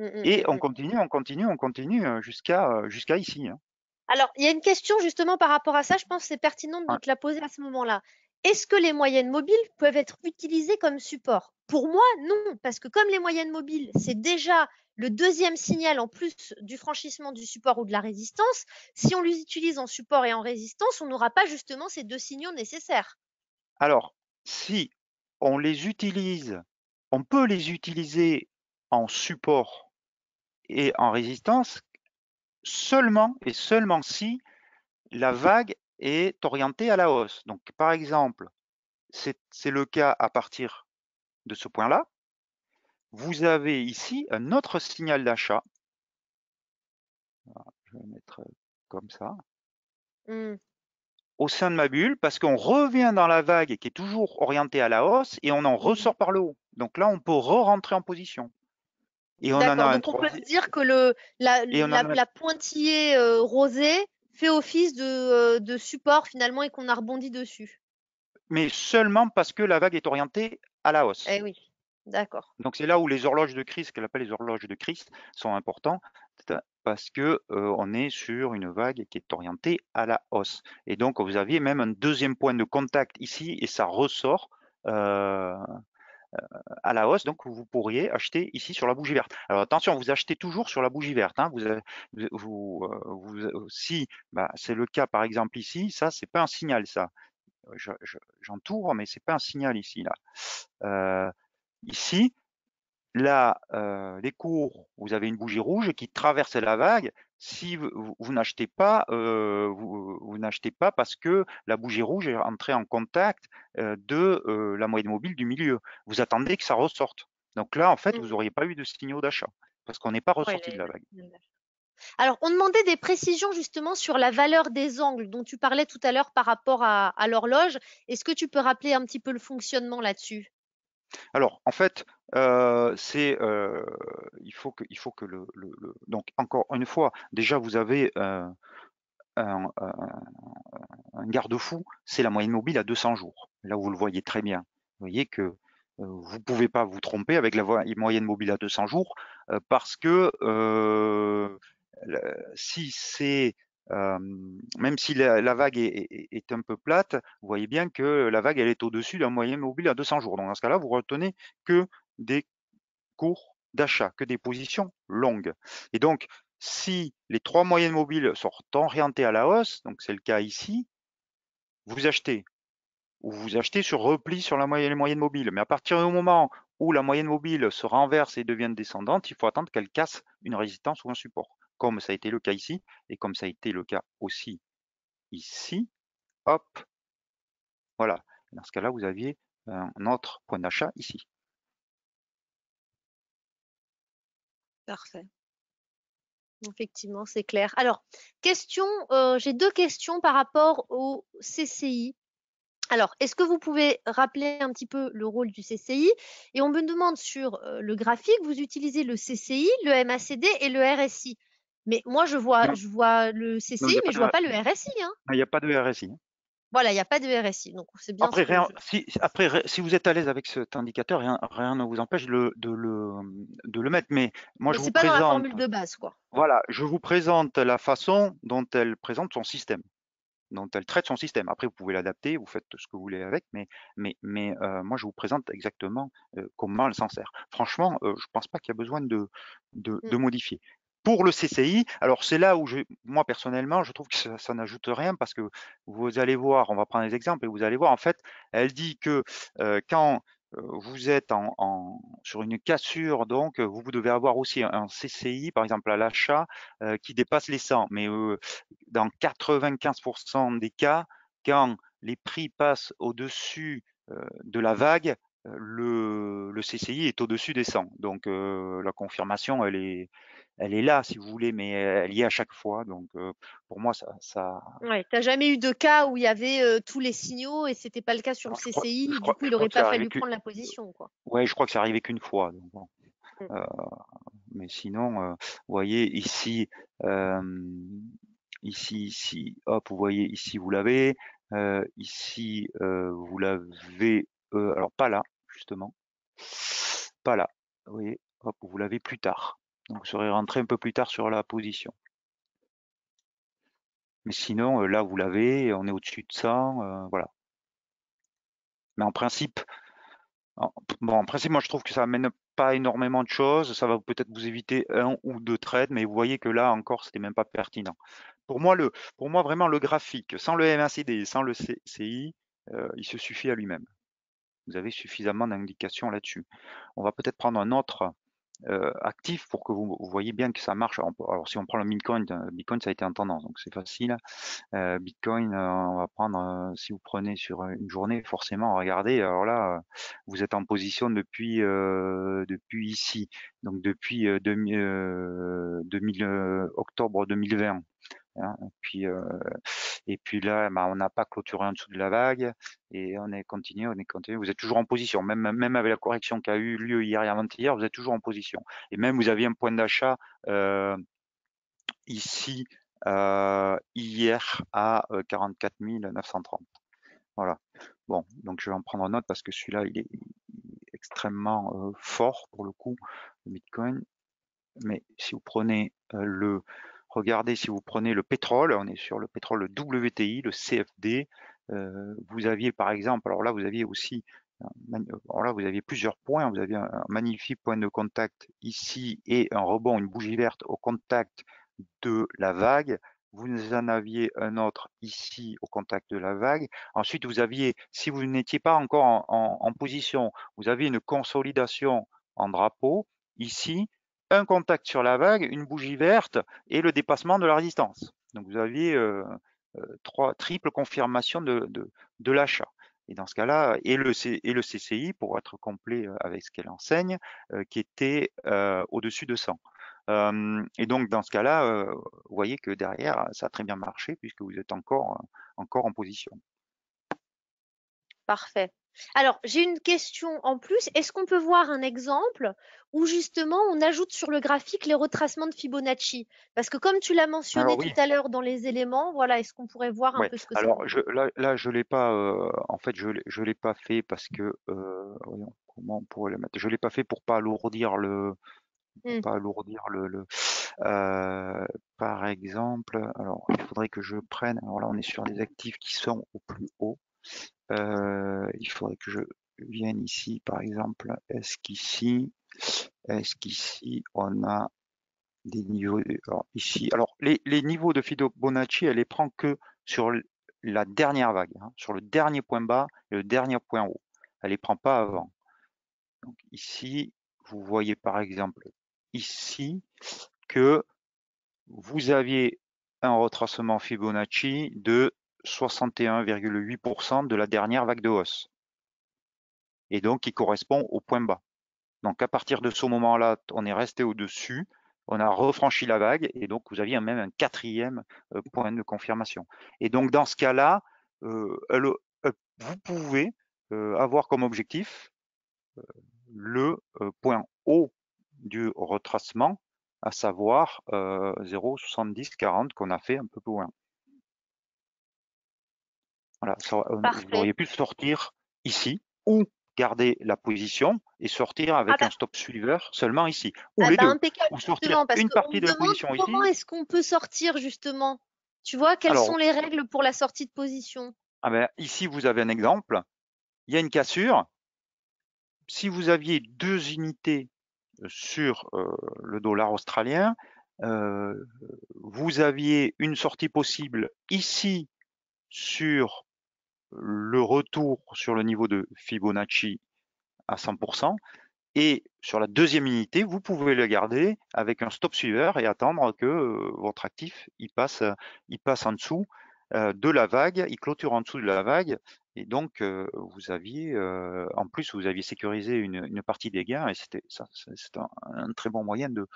Mmh, mmh. et on continue, on continue, on continue jusqu'à jusqu'à ici. Hein. Alors, il y a une question justement par rapport à ça, je pense que c'est pertinent de te la poser à ce moment-là. Est-ce que les moyennes mobiles peuvent être utilisées comme support Pour moi, non, parce que comme les moyennes mobiles, c'est déjà le deuxième signal en plus du franchissement du support ou de la résistance, si on les utilise en support et en résistance, on n'aura pas justement ces deux signaux nécessaires. Alors, si on les utilise, on peut les utiliser en support et en résistance seulement et seulement si la vague est orientée à la hausse. Donc, par exemple, c'est le cas à partir de ce point-là. Vous avez ici un autre signal d'achat. Je vais mettre comme ça. Hmm. Au sein de ma bulle, parce qu'on revient dans la vague qui est toujours orientée à la hausse et on en ressort par le haut. Donc là, on peut re-rentrer en position. Et donc on peut dire que le, la, la, pointillée euh, rosée fait office euh, de, support finalement et qu'on a rebondi dessus. Mais seulement parce que la vague est orientée à la hausse. Eh oui, d'accord. Donc c'est là où les horloges de Christ, qu'elle appelle les horloges de Christ, sont importants parce qu'on euh, est sur une vague qui est orientée à la hausse. Et donc vous aviez même un deuxième point de contact ici et ça ressort euh, à la hausse, donc vous pourriez acheter ici sur la bougie verte. Alors attention, vous achetez toujours sur la bougie verte. Hein, vous, euh, vous, euh, si bah, c'est le cas par exemple ici, ça c'est pas un signal ça. J'entoure, je, ce mais c'est pas un signal ici là. Euh, ici, là, les cours, vous avez une bougie rouge qui traverse la vague si vous, n'achetez pas, euh, vous, n'achetez pas parce que la bougie rouge est entrée en contact euh, de euh, la moyenne mobile du milieu. Vous attendez que ça ressorte. Donc là, en fait, mmh. vous n'auriez pas eu de signaux d'achat parce qu'on n'est pas ressorti de la vague. Alors, on demandait des précisions justement sur la valeur des angles dont tu parlais tout à l'heure par rapport à l'horloge. Est-ce que tu peux rappeler un petit peu le fonctionnement là-dessus alors, en fait, euh, c'est euh, il faut que il faut que le, le, donc encore une fois déjà vous avez euh, un, un garde-fou c'est la moyenne mobile à 200 jours là vous le voyez très bien vous voyez que vous ne pouvez pas vous tromper avec la moyenne mobile à 200 jours parce que si c'est même si la, vague est, un peu plate, vous voyez bien que la vague elle est au-dessus d'un moyen mobile à 200 jours. Donc dans ce cas-là, vous retenez que des cours d'achat, que des positions longues. Et donc, si les trois moyennes mobiles sont orientées à la hausse, donc c'est le cas ici, vous achetez ou vous achetez sur repli sur la moyenne, moyenne mobile. Mais à partir du moment où la moyenne mobile se renverse et devient descendante, il faut attendre qu'elle casse une résistance ou un support comme ça a été le cas ici, et comme ça a été le cas aussi ici, hop, voilà. Dans ce cas-là, vous aviez euh, un autre point d'achat ici. Parfait. Effectivement, c'est clair. Alors, question, euh, j'ai deux questions par rapport au CCI. Alors, est-ce que vous pouvez rappeler un petit peu le rôle du CCI Et on me demande sur euh, le graphique, vous utilisez le CCI, le MACD et le RSI. Mais moi, je vois, je vois le CCI, mais je ne vois pas le RSI. Il hein. n'y a pas de RSI. Hein. Voilà, il n'y a pas de RSI. Donc, bien. Après, si, vous êtes à l'aise avec cet indicateur, rien, ne vous empêche de, le, mettre. Mais moi, je vous pas présente. la formule de base, quoi. Voilà, je vous présente la façon dont elle présente son système, dont elle traite son système. Après, vous pouvez l'adapter, vous faites ce que vous voulez avec, mais, euh, moi, je vous présente exactement euh, comment elle s'en sert. Franchement, euh, je ne pense pas qu'il y a besoin de mm. modifier. Pour le CCI, alors c'est là où je, moi personnellement, je trouve que ça, n'ajoute rien parce que vous allez voir, on va prendre des exemples et vous allez voir, en fait, elle dit que euh, quand euh, vous êtes sur une cassure, donc vous, devez avoir aussi un CCI, par exemple à l'achat, euh, qui dépasse les 100. Mais dans 95% des cas, quand les prix passent au-dessus de la vague, le CCI est au-dessus des 100. Donc la confirmation, elle est, elle est là, si vous voulez, mais euh, elle y est à chaque fois. Donc, euh, pour moi, ça. ça... Ouais, tu n'as jamais eu de cas où il y avait euh, tous les signaux et ce n'était pas le cas sur le ah, CCI. du coup, il n'aurait pas fallu prendre la position. Oui, Ouais, je crois que ça arrivait qu'une fois. Mm. mais sinon, vous voyez, ici, ici, ici, hop, vous voyez, ici, vous l'avez. ici, vous l'avez. alors, pas là, justement. Pas là. Vous voyez, hop, vous l'avez plus tard. Donc je serais rentré un peu plus tard sur la position. Mais sinon, euh, là, vous l'avez, on est au-dessus de 100, euh, voilà. Mais en principe, bon, en principe, moi, je trouve que ça amène pas énormément de choses. Ça va peut-être vous éviter un ou deux trades, mais vous voyez que là, encore, c'était même pas pertinent. Pour moi, le, pour moi, vraiment, le graphique, sans le MACD, sans le CCI, euh, il se suffit à lui-même. Vous avez suffisamment d'indications là-dessus. On va peut-être prendre un autre euh, actif pour que vous, voyez bien que ça marche. Alors, si on prend le Bitcoin, euh, Bitcoin ça a été en tendance, donc c'est facile. Euh, Bitcoin, on va prendre, si vous prenez sur une journée, forcément, regardez, alors là, vous êtes en position depuis depuis ici, donc depuis 2000, 2000 octobre 2020. Hein. et, puis, euh, et puis là, bah, on n'a pas clôturé en dessous de la vague et on est continué, on est continué. Vous êtes toujours en position, même, même avec la correction qui a eu lieu hier et avant-hier, vous êtes toujours en position. Et même vous aviez un point d'achat euh, ici euh, hier à 44 930. Voilà. Bon, donc je vais en prendre note parce que celui-là, il est extrêmement fort pour le coup, le Bitcoin. Mais si vous prenez le Regardez si vous prenez le pétrole, on est sur le pétrole WTI, le CFD. Euh, vous aviez par exemple, alors là vous aviez aussi, alors là vous aviez plusieurs points, vous aviez un magnifique point de contact ici et un rebond, une bougie verte au contact de la vague. Vous en aviez un autre ici au contact de la vague. Ensuite, vous aviez, si vous n'étiez pas encore en position, vous aviez une consolidation en drapeau ici un contact sur la vague, une bougie verte et le dépassement de la résistance. Donc vous aviez euh, euh, trois triples confirmations de, l'achat. Et dans ce cas-là, et le, et le CCI, pour être complet euh, avec ce qu'elle enseigne, qui était au-dessus de 100. et donc dans ce cas-là, vous voyez que derrière, ça a très bien marché puisque vous êtes encore, encore en position. Parfait. Alors, j'ai une question en plus. Est-ce qu'on peut voir un exemple où justement on ajoute sur le graphique les retracements de Fibonacci Parce que comme tu l'as mentionné tout à l'heure dans les éléments, voilà, est-ce qu'on pourrait voir un peu ce que c'est Alors là, là, je l'ai pas. Euh, en fait, je je l'ai pas fait parce que euh, voyons, comment on pourrait le mettre Je l'ai pas fait pour pas alourdir le, mmh. pas alourdir le, euh, par exemple alors il faudrait que je prenne alors là on est sur des actifs qui sont au plus haut euh, il faudrait que je vienne ici, par exemple. Est-ce qu'ici, est-ce qu'ici, on a des niveaux alors ici alors les, niveaux de Fibonacci, elle les prend que sur la dernière vague hein, sur le dernier point bas et le dernier point haut elle les prend pas avant donc ici vous voyez par exemple ici que vous aviez un retracement Fibonacci de 61,8% de la dernière vague de hausse. Et donc, qui correspond au point bas. Donc, à partir de ce moment-là, on est resté au-dessus, on a refranchi la vague, et donc vous aviez même un quatrième euh, point de confirmation. Et donc, dans ce cas-là, euh, euh, vous pouvez avoir comme objectif le point haut du retracement, à savoir 0,7040 qu'on a fait un peu plus loin. Voilà, vous auriez pu sortir ici ou garder la position et sortir avec ah un bah stop suiveur seulement ici. Ou ah les bah une partie de la position comment ici. Comment est-ce qu'on peut sortir justement Tu vois, quelles sont les règles pour la sortie de position ah bah, Ici, vous avez un exemple. Il y a une cassure. Si vous aviez deux unités euh, sur euh, le dollar australien, euh, vous aviez une sortie possible ici sur le retour sur le niveau de Fibonacci à 100%. Et sur la deuxième unité, vous pouvez le garder avec un stop suiveur et attendre que euh, votre actif il passe, il passe en dessous euh, de la vague, il clôture en dessous de la vague et donc, vous aviez, en plus, vous aviez sécurisé une, partie des gains et c'était un, un, très bon moyen de,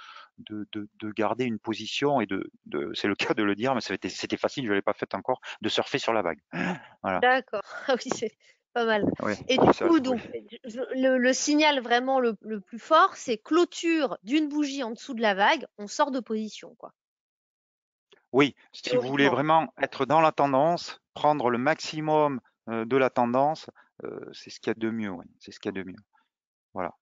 de, garder une position et de, c'est le cas de le dire, mais c'était facile, je ne l'ai pas fait encore, de surfer sur la vague. D'accord, ah oui, c'est pas mal. et du coup, le, signal vraiment le, le plus fort, c'est clôture d'une bougie en dessous de la vague, on sort de position, quoi. Oui, si vous voulez vraiment être dans la tendance, prendre le maximum de la tendance, c'est ce qu'il y a de mieux. C'est ce qu'il y a de mieux. Voilà.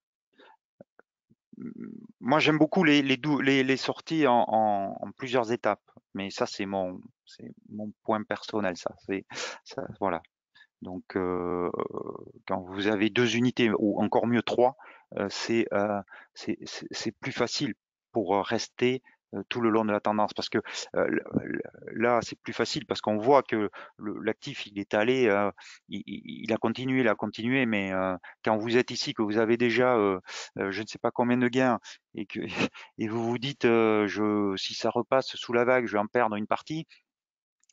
Mmh, mmh, moi, j'aime beaucoup les, sorties en, plusieurs étapes, mais ça, c'est mon, mon point personnel. Ça, voilà. Donc, quand vous avez deux unités ou encore mieux trois, c'est plus facile pour rester euh, tout le long de la tendance parce que euh, là c'est plus facile parce qu'on voit que l'actif il est allé euh, il, il, a continué il a continué mais quand vous êtes ici que vous avez déjà je ne sais pas combien de gains et que et vous vous dites je si ça repasse sous la vague je vais en perdre une partie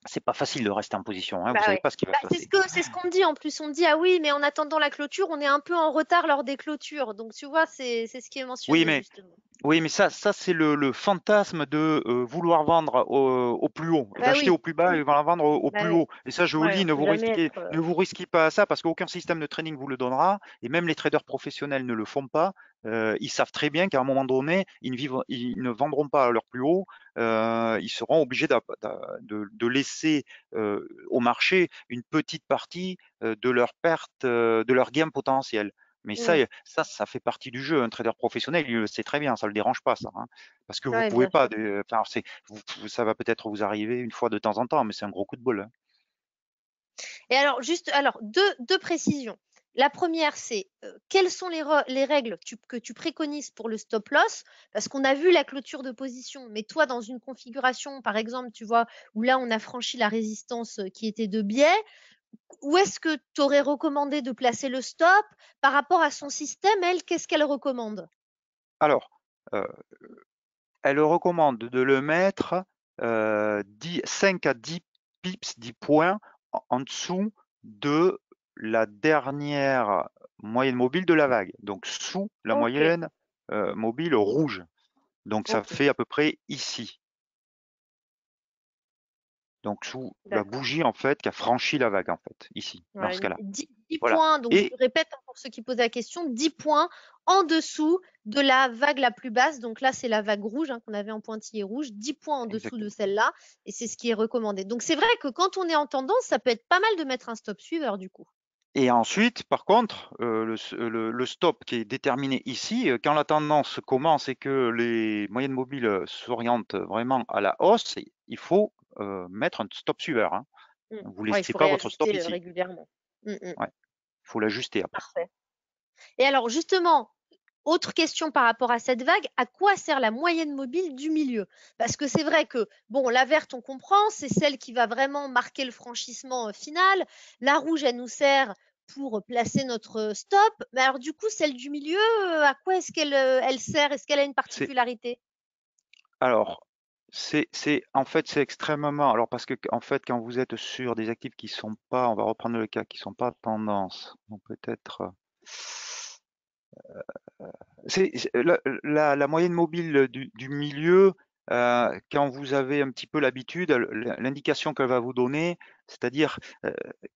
c'est pas facile de rester en position. Hein, vous bah savez pas ce qui va bah, se passer. C'est ce qu'on me dit en plus. On dit ah oui, mais en attendant la clôture, on est un peu en retard lors des clôtures. Donc tu vois, c'est ce qui est mentionné. Oui, mais, Oui, mais ça, ça c'est le, fantasme de euh, vouloir vendre au, plus haut, bah acheter au plus bas et vouloir vendre au, plus haut. Et ça, je vous dis, ne vous, risquez, euh ne vous risquez pas à ça parce qu'aucun système de trading vous le donnera et même les traders professionnels ne le font pas. Euh, ils savent très bien qu'à un moment donné, ils ne, vendront pas à leur plus haut, euh, ils seront obligés de, laisser euh, au marché une petite partie de leur perte, de leur gain potentiel. Mais ça, ça, fait partie du jeu. Un trader professionnel, il le sait très bien, ça ne le dérange pas, ça. Hein. parce que vous ne pouvez pas. ça va peut-être vous arriver une fois de temps en temps, mais c'est un gros coup de bol. Hein. Et alors, juste, alors deux précisions. La première, c'est euh, quelles sont les, règles que tu préconises pour le stop loss Parce qu'on a vu la clôture de position, mais toi, dans une configuration, par exemple, tu vois, où là, on a franchi la résistance euh, qui était de biais, où est-ce que tu aurais recommandé de placer le stop par rapport à son système Elle, qu'est-ce qu'elle recommande Alors, euh, elle recommande de le mettre 10, 5 à 10 pips, 10 points en dessous de la dernière moyenne mobile de la mmh. vague, donc sous la moyenne mobile rouge. Donc ça fait à peu près ici. Donc sous la bougie en fait qui a franchi la vague en fait, ici, 10, points, donc Et... je répète hein, pour ceux qui posent la question, 10 points en dessous de la vague la plus basse. Donc là, c'est la vague rouge hein, qu'on avait en pointillé rouge, 10 points en dessous de celle-là, et c'est ce qui est recommandé. Donc c'est vrai que quand on est en tendance, ça peut être pas mal de mettre un stop suiveur du coup. Et ensuite, par contre, euh, le, stop qui est déterminé ici, euh, quand la tendance commence et que les moyennes mobiles euh, s'orientent vraiment à la hausse, il faut mettre un stop suiveur. Hein. Mmh. Vous ne laissez pas votre stop ici. Il mmh, mmh. faut l'ajuster après. Parfait. Et alors, justement, autre question par rapport à cette vague, à quoi sert la moyenne mobile du milieu Parce que c'est vrai que, bon, la verte, on comprend, c'est celle qui va vraiment marquer le franchissement euh, final. La rouge, elle nous sert pour euh, placer notre euh, stop. Mais alors, du coup, celle du milieu, à quoi est-ce qu'elle elle sert Est-ce qu'elle a une particularité Alors, c'est, c'est en fait c'est extrêmement alors parce que fait quand vous êtes sur des actifs qui sont pas on va reprendre le cas qui ne sont pas tendance donc peut-être c'est la, moyenne mobile du, milieu, euh, quand vous avez un petit peu l'habitude, l'indication qu'elle va vous donner, c'est-à-dire euh,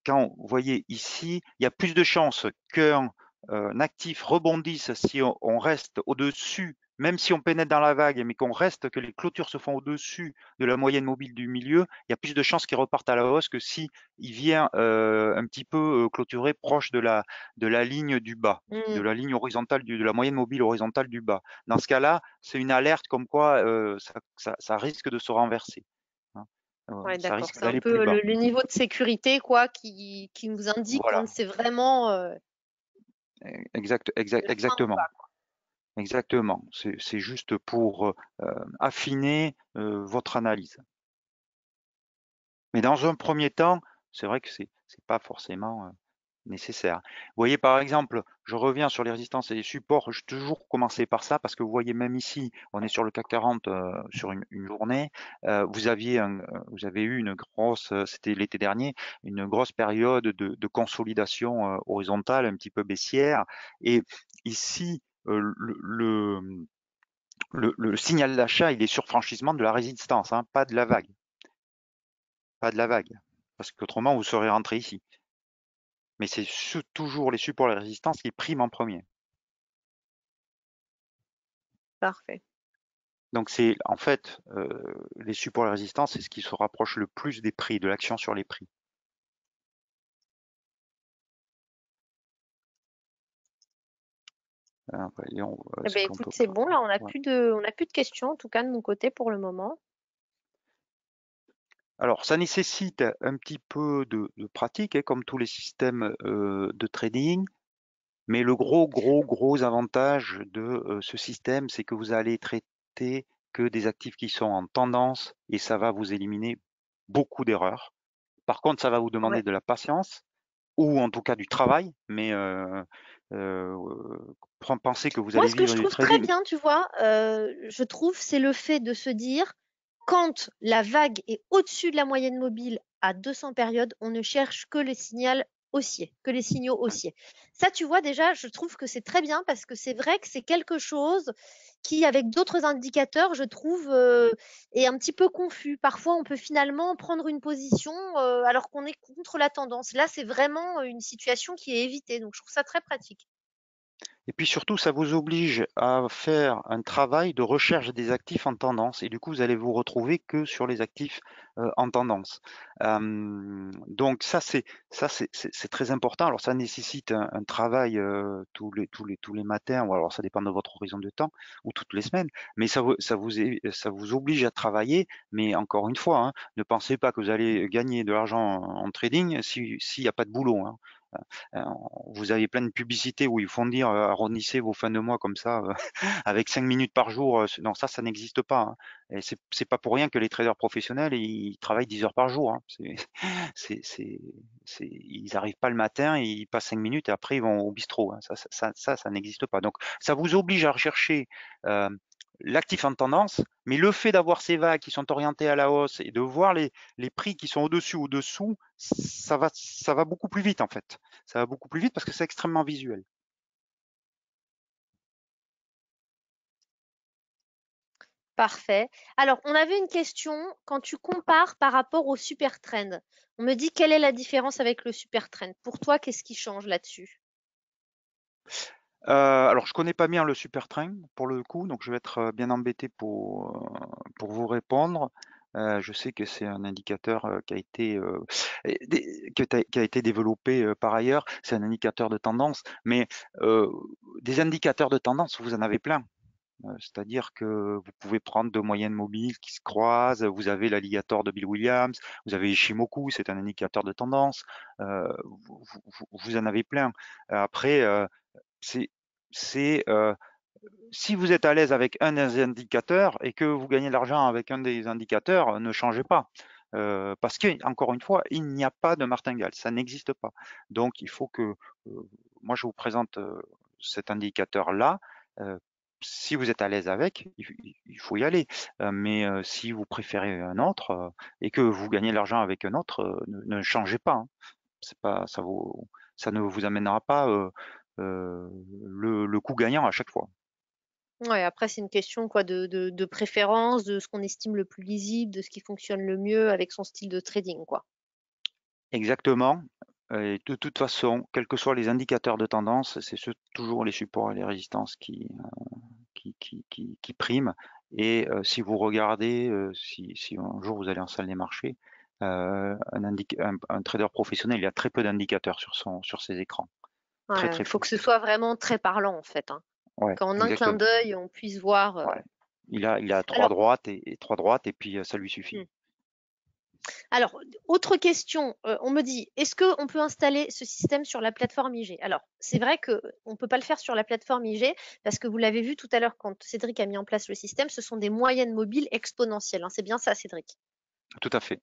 quand vous voyez ici, il y a plus de chances qu'un euh, actif rebondisse si on reste au-dessus même si on pénètre dans la vague, mais qu'on reste, que les clôtures se font au-dessus de la moyenne mobile du milieu, il y a plus de chances qu'il reparte à la hausse que si il vient euh, un petit peu euh, clôturer proche de la, de la ligne du bas, de mmh. la ligne horizontale, du, de la moyenne mobile horizontale du bas. Dans ce cas-là, c'est une alerte comme quoi euh, ça, risque de se renverser. Hein. c'est un peu le, niveau de sécurité quoi, qui, qui nous indique quand c'est vraiment. Exact, exact, exactement. Exactement, c'est juste pour euh, euh, affiner euh, votre analyse. Mais dans un premier temps, c'est vrai que ce n'est pas forcément nécessaire. Vous voyez par exemple, je reviens sur les résistances et les supports, je vais toujours commencer par ça parce que vous voyez même ici, on est sur le CAC 40 sur une, journée, vous aviez vous avez eu une grosse, c'était l'été dernier, une grosse période de consolidation horizontale un petit peu baissière et ici euh, le, signal d'achat, il est sur franchissement de la résistance, hein, pas de la vague. Pas de la vague, parce qu'autrement, vous serez rentré ici. Mais c'est toujours les supports et les résistances qui priment en premier. Parfait. Donc c'est en fait euh, les supports et les résistances, c'est ce qui se rapproche le plus des prix, de l'action sur les prix. Euh, eh ben, c'est bon, là, on n'a plus, de, on plus de questions, en tout cas de mon côté pour le moment. Alors, ça nécessite un petit peu de, pratique, hein, comme tous les systèmes euh, de trading. Mais le gros, gros, gros avantage de euh, ce système, c'est que vous allez traiter que des actifs qui sont en tendance et ça va vous éliminer beaucoup d'erreurs. Par contre, ça va vous demander de la patience ou en tout cas du travail, mais euh, penser que vous allez vivre. Moi, ce que je trouve très, bien, tu vois, euh, je trouve, c'est le fait de se dire quand la vague est au-dessus de la moyenne mobile à 200 périodes, on ne cherche que le signal haussier, que les signaux haussiers. Ça, tu vois, déjà, je trouve que c'est très bien parce que c'est vrai que c'est quelque chose qui, avec d'autres indicateurs, je trouve, euh, est un petit peu confus. Parfois, on peut finalement prendre une position euh, alors qu'on est contre la tendance. Là, c'est vraiment une situation qui est évitée. Donc, je trouve ça très pratique. Et puis surtout, ça vous oblige à faire un travail de recherche des actifs en tendance. Et du coup, vous allez vous retrouver que sur les actifs euh, en tendance. Euh, donc ça, c'est ça, c'est très important. Alors ça nécessite un, travail euh, tous les matins. Ou alors ça dépend de votre horizon de temps ou toutes les semaines. Mais ça vous oblige à travailler. Mais encore une fois, hein, ne pensez pas que vous allez gagner de l'argent en trading s'il n'y a pas de boulot. Hein. Euh, euh, vous avez plein de publicités où ils font dire euh, arrondissez vos fins de mois comme ça, avec 5 minutes par jour. non, ça, ça n'existe pas. Hein. Et c'est pas pour rien que les traders professionnels, ils travaillent 10 heures par jour. Hein. ils arrivent pas le matin, ils passent 5 minutes et après ils vont au bistrot. Hein. Ça, ça, ça, n'existe pas. Donc, ça vous oblige à rechercher l'actif en tendance, mais le fait d'avoir ces vagues qui sont orientées à la hausse et de voir les, prix qui sont au-dessus ou au dessous, ça va, ça va beaucoup plus vite en fait. Ça va beaucoup plus vite parce que c'est extrêmement visuel. Parfait. Alors, on avait une question. Quand tu compares par rapport au super trend, on me dit quelle est la différence avec le super trend Pour toi, qu'est-ce qui change là-dessus euh, alors, je connais pas bien le super train pour le coup, donc je vais être euh, bien embêté pour, euh, pour vous répondre. Euh, je sais que c'est un indicateur qui a été qui a été développé par ailleurs. C'est un indicateur de tendance, mais des indicateurs de tendance, vous en avez plein. C'est-à-dire que vous pouvez prendre deux moyennes mobiles qui se croisent, vous avez l'alligator de Bill Williams, vous avez Ishimoku, c'est un indicateur de tendance, vous, vous, en avez plein. Après, c'est euh, si vous êtes à l'aise avec un des indicateurs et que vous gagnez de l'argent avec un des indicateurs, ne changez pas. Euh, parce que, encore une fois, il n'y a pas de martingale, ça n'existe pas. Donc, il faut que euh, moi je vous présente cet indicateur-là. si vous êtes à l'aise avec, il, faut y aller. mais si vous préférez un autre et que vous gagnez de l'argent avec un autre, ne, changez pas. Hein. ça ne vous amènera pas euh, le, coût gagnant à chaque fois. Ouais, après, c'est une question quoi, de, préférence, de ce qu'on estime le plus lisible, de ce qui fonctionne le mieux avec son style de trading. Quoi. Exactement. de toute façon, quels que soient les indicateurs de tendance, c'est toujours les supports et les résistances qui, euh, qui, qui, priment. Et euh, si vous regardez, si, un jour vous allez en salle des marchés, un, un, trader professionnel, il y a très peu d'indicateurs sur, sur ses écrans. Il faut que ce soit vraiment très parlant en fait. Hein. Qu'en un clin d'œil, on puisse voir. Euh il a, trois, droites et, trois droites et puis euh, ça lui suffit. Mmh. Alors, autre question, euh, on me dit, est-ce qu'on peut installer ce système sur la plateforme IG Alors, c'est vrai qu'on ne peut pas le faire sur la plateforme IG parce que vous l'avez vu tout à l'heure quand Cédric a mis en place le système, ce sont des moyennes mobiles exponentielles. Hein. C'est bien ça, Cédric Tout à fait.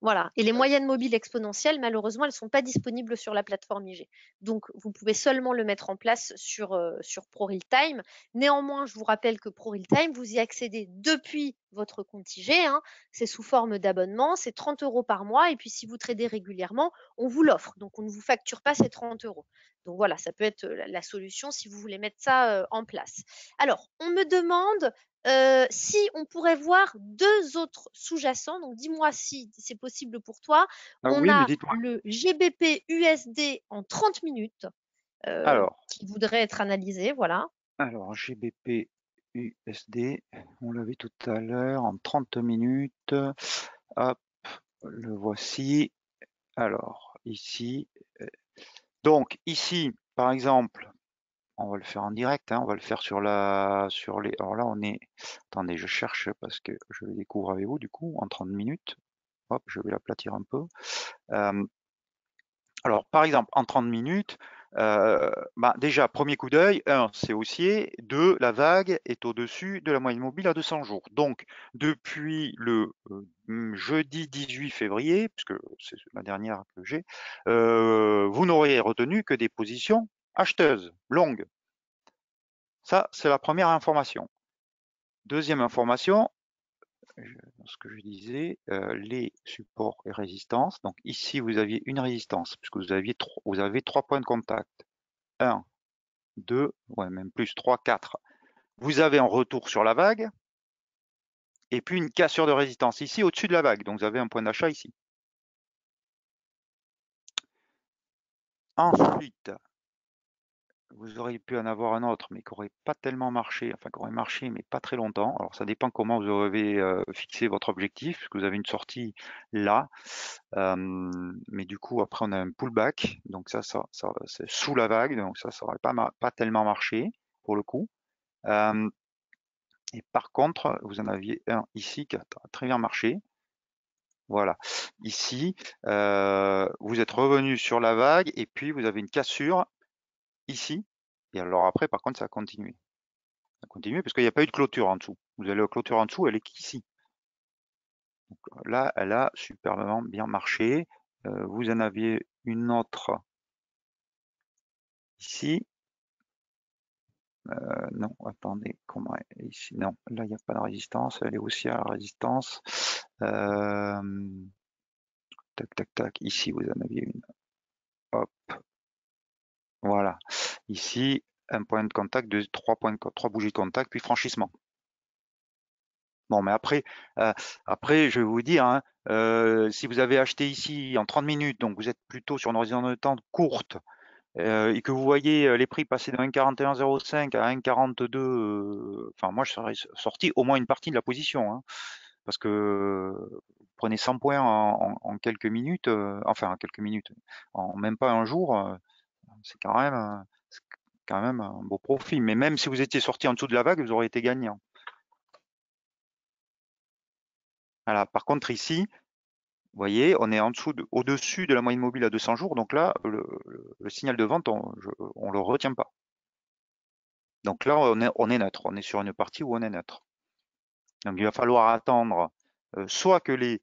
Voilà. Et les moyennes mobiles exponentielles, malheureusement, elles ne sont pas disponibles sur la plateforme IG. Donc, vous pouvez seulement le mettre en place sur, euh, sur ProRealTime. Néanmoins, je vous rappelle que ProRealTime, vous y accédez depuis votre compte IG. Hein. C'est sous forme d'abonnement, c'est 30 euros par mois. Et puis, si vous tradez régulièrement, on vous l'offre. Donc, on ne vous facture pas ces 30 euros. Donc, voilà, ça peut être euh, la, solution si vous voulez mettre ça euh, en place. Alors, on me demande euh, si on pourrait voir deux autres sous-jacents, donc dis-moi si c'est possible pour toi. Ah on a le GBP USD en 30 minutes euh, qui voudrait être analysé, voilà. Alors, GBP USD, on l'avait tout à l'heure en 30 minutes. Hop, le voici. Alors, ici. Euh, donc, ici, par exemple, on va le faire en direct, hein, on va le faire sur la sur les. Alors là on est. Attendez, je cherche parce que je le découvre avec vous du coup en 30 minutes. Hop, je vais l'aplatir un peu. alors par exemple, en 30 minutes, euh, ben, déjà, premier coup d'œil, 1, c'est haussier, 2, la vague est au-dessus de la moyenne mobile à 200 jours. Donc, depuis le euh, jeudi 18 février, puisque c'est la dernière que j'ai, euh, vous n'auriez retenu que des positions acheteuse, longue. Ça, c'est la première information. Deuxième information, ce que je disais, euh, les supports et résistances. Donc ici, vous aviez une résistance, puisque vous, aviez vous avez trois points de contact. Un, deux, ouais, même plus trois, quatre. Vous avez un retour sur la vague, et puis une cassure de résistance ici, au-dessus de la vague. Donc vous avez un point d'achat ici. Ensuite, vous auriez pu en avoir un autre, mais qui n'aurait pas tellement marché, enfin qui aurait marché, mais pas très longtemps. Alors ça dépend comment vous avez euh, fixé votre objectif, vous avez une sortie là, mais du coup après on a un pullback, donc ça, ça, c'est sous la vague, donc ça, ça n'aurait pas, pas tellement marché pour le coup. et par contre, vous en aviez un ici qui a très bien marché. Voilà. Ici, euh, vous êtes revenu sur la vague et puis vous avez une cassure ici. Et alors après, par contre, ça a continué. Ça a continué parce qu'il n'y a pas eu de clôture en dessous. Vous avez la clôture en dessous, elle est ici. là, elle a superbement bien marché. Euh, vous en aviez une autre ici. Euh, non, attendez, comment ici Non, là, il n'y a pas de résistance. Elle est aussi à la résistance. Euh, tac, tac, tac. Ici, vous en aviez une. Hop. Voilà. Ici, un point de contact, trois, trois bougies de contact, puis franchissement. Bon, mais après, euh, après, je vais vous dire, hein, euh, si vous avez acheté ici en 30 minutes, donc vous êtes plutôt sur une horizon de temps courte, euh, et que vous voyez les prix passer de 1,4105 à 1,42, enfin moi je serais sorti au moins une partie de la position, hein, parce que vous prenez 100 points en, en quelques minutes, enfin en quelques minutes, en même pas un jour, c'est quand même un beau profit. Mais même si vous étiez sorti en dessous de la vague, vous auriez été gagnant. Voilà. Par contre, ici, vous voyez, on est en dessous, au-dessus de la moyenne mobile à 200 jours. Donc là, le, signal de vente, on ne le retient pas. Donc là, on est, neutre. On est sur une partie où on est neutre. Donc il va falloir attendre euh, soit que les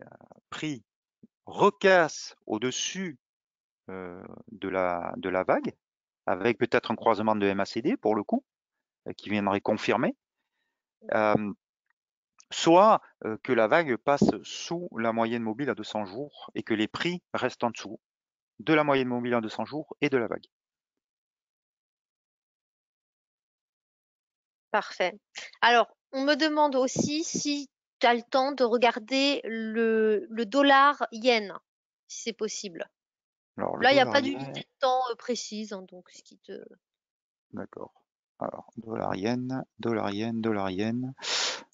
euh, prix recassent au-dessus euh, de, la, de la vague, avec peut-être un croisement de MACD pour le coup, euh, qui viendrait confirmer. Euh, soit que la vague passe sous la moyenne mobile à 200 jours et que les prix restent en dessous de la moyenne mobile à 200 jours et de la vague. Parfait. Alors, on me demande aussi si tu as le temps de regarder le, le dollar yen, si c'est possible. Là, il n'y a pas d'unité de temps euh, précise, hein, donc ce qui te. D'accord. Alors, dollarienne, dollarienne, dollarienne,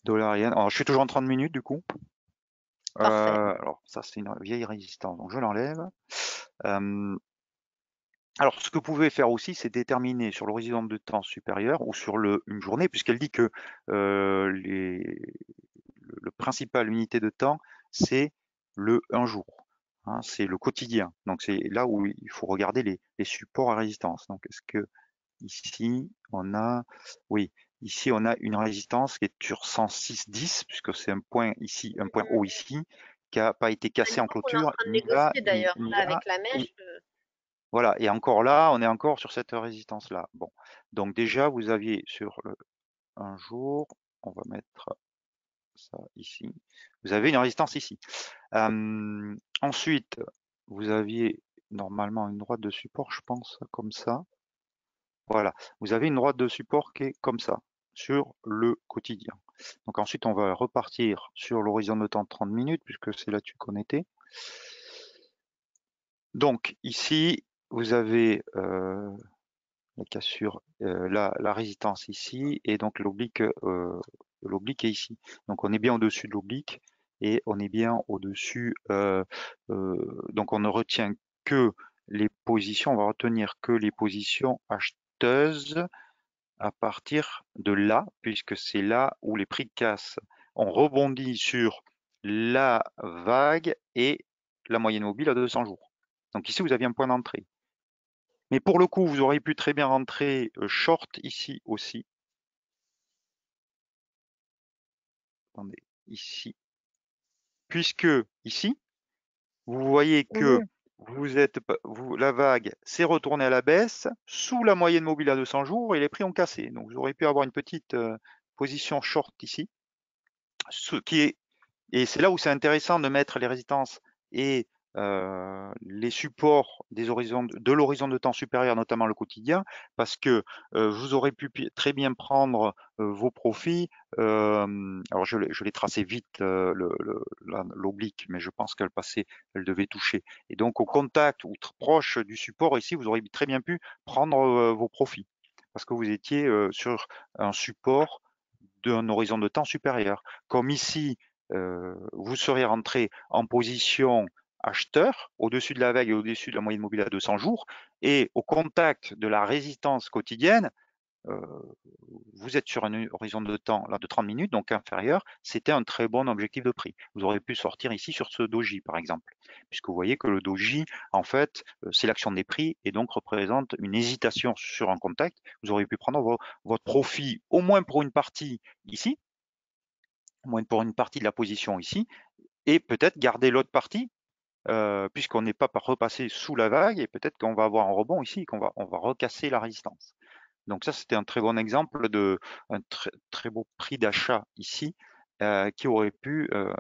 dollarienne. Alors, je suis toujours en 30 minutes du coup. Euh, alors, ça, c'est une vieille résistance, donc je l'enlève. alors, ce que vous pouvez faire aussi, c'est déterminer sur l'horizon de temps supérieur ou sur le, une journée, puisqu'elle dit que euh, les, le, le, principal unité de temps, c'est le un jour. Hein, c'est le quotidien. Donc c'est là où il faut regarder les, supports à résistance. Donc est-ce que ici on a, oui, ici on a une résistance qui est sur 10 puisque c'est un point ici, un point haut ici qui n'a pas été cassé en clôture. d'ailleurs avec la mèche. Euh, voilà, et encore là, on est encore sur cette résistance-là. Bon, donc déjà, vous aviez sur le, un jour, on va mettre ça ici. Vous avez une résistance ici. ensuite, vous aviez normalement une droite de support, je pense, comme ça. Voilà, vous avez une droite de support qui est comme ça, sur le quotidien. Donc ensuite, on va repartir sur l'horizon de temps de 30 minutes, puisque c'est là-dessus qu'on était. Donc ici, vous avez euh, la cassure, euh, la, résistance ici, et donc l'oblique euh, l'oblique est ici. Donc on est bien au-dessus de l'oblique et on est bien au-dessus. Euh, euh, donc on ne retient que les positions, on va retenir que les positions acheteuses à partir de là, puisque c'est là où les prix cassent. On rebondit sur la vague et la moyenne mobile à 200 jours. Donc ici, vous avez un point d'entrée. Mais pour le coup, vous auriez pu très bien rentrer euh, short ici aussi, ici. Puisque ici, vous voyez que vous êtes, vous, la vague s'est retournée à la baisse sous la moyenne mobile à 200 jours et les prix ont cassé. Donc, vous aurez pu avoir une petite euh, position short ici. Ce qui est, et c'est là où c'est intéressant de mettre les résistances et euh, les supports des horizons, de l'horizon de temps supérieur, notamment le quotidien, parce que euh, vous aurez pu très bien prendre euh, vos profits. alors je, je l'ai tracé vite l'oblique, mais je pense qu'elle passait, elle devait toucher. Et donc au contact ou proche du support ici, vous aurez très bien pu prendre vos profits, parce que vous étiez sur un support d'un horizon de temps supérieur. Comme ici, vous serez rentré en position acheteur au-dessus de la veille et au-dessus de la moyenne mobile à 200 jours et au contact de la résistance quotidienne, euh, vous êtes sur un horizon de temps là, de 30 minutes, donc inférieur, c'était un très bon objectif de prix. Vous auriez pu sortir ici sur ce doji, par exemple, puisque vous voyez que le doji, en fait, euh, c'est l'action des prix et donc représente une hésitation sur un contact. Vous auriez pu prendre votre profit au moins pour une partie ici, au moins pour une partie de la position ici, et peut-être garder l'autre partie euh, puisqu'on n'est pas repassé sous la vague, et peut-être qu'on va avoir un rebond ici, qu'on va, on va recasser la résistance. Donc ça, c'était un très bon exemple de un très beau prix d'achat ici, euh, qui aurait pu euh,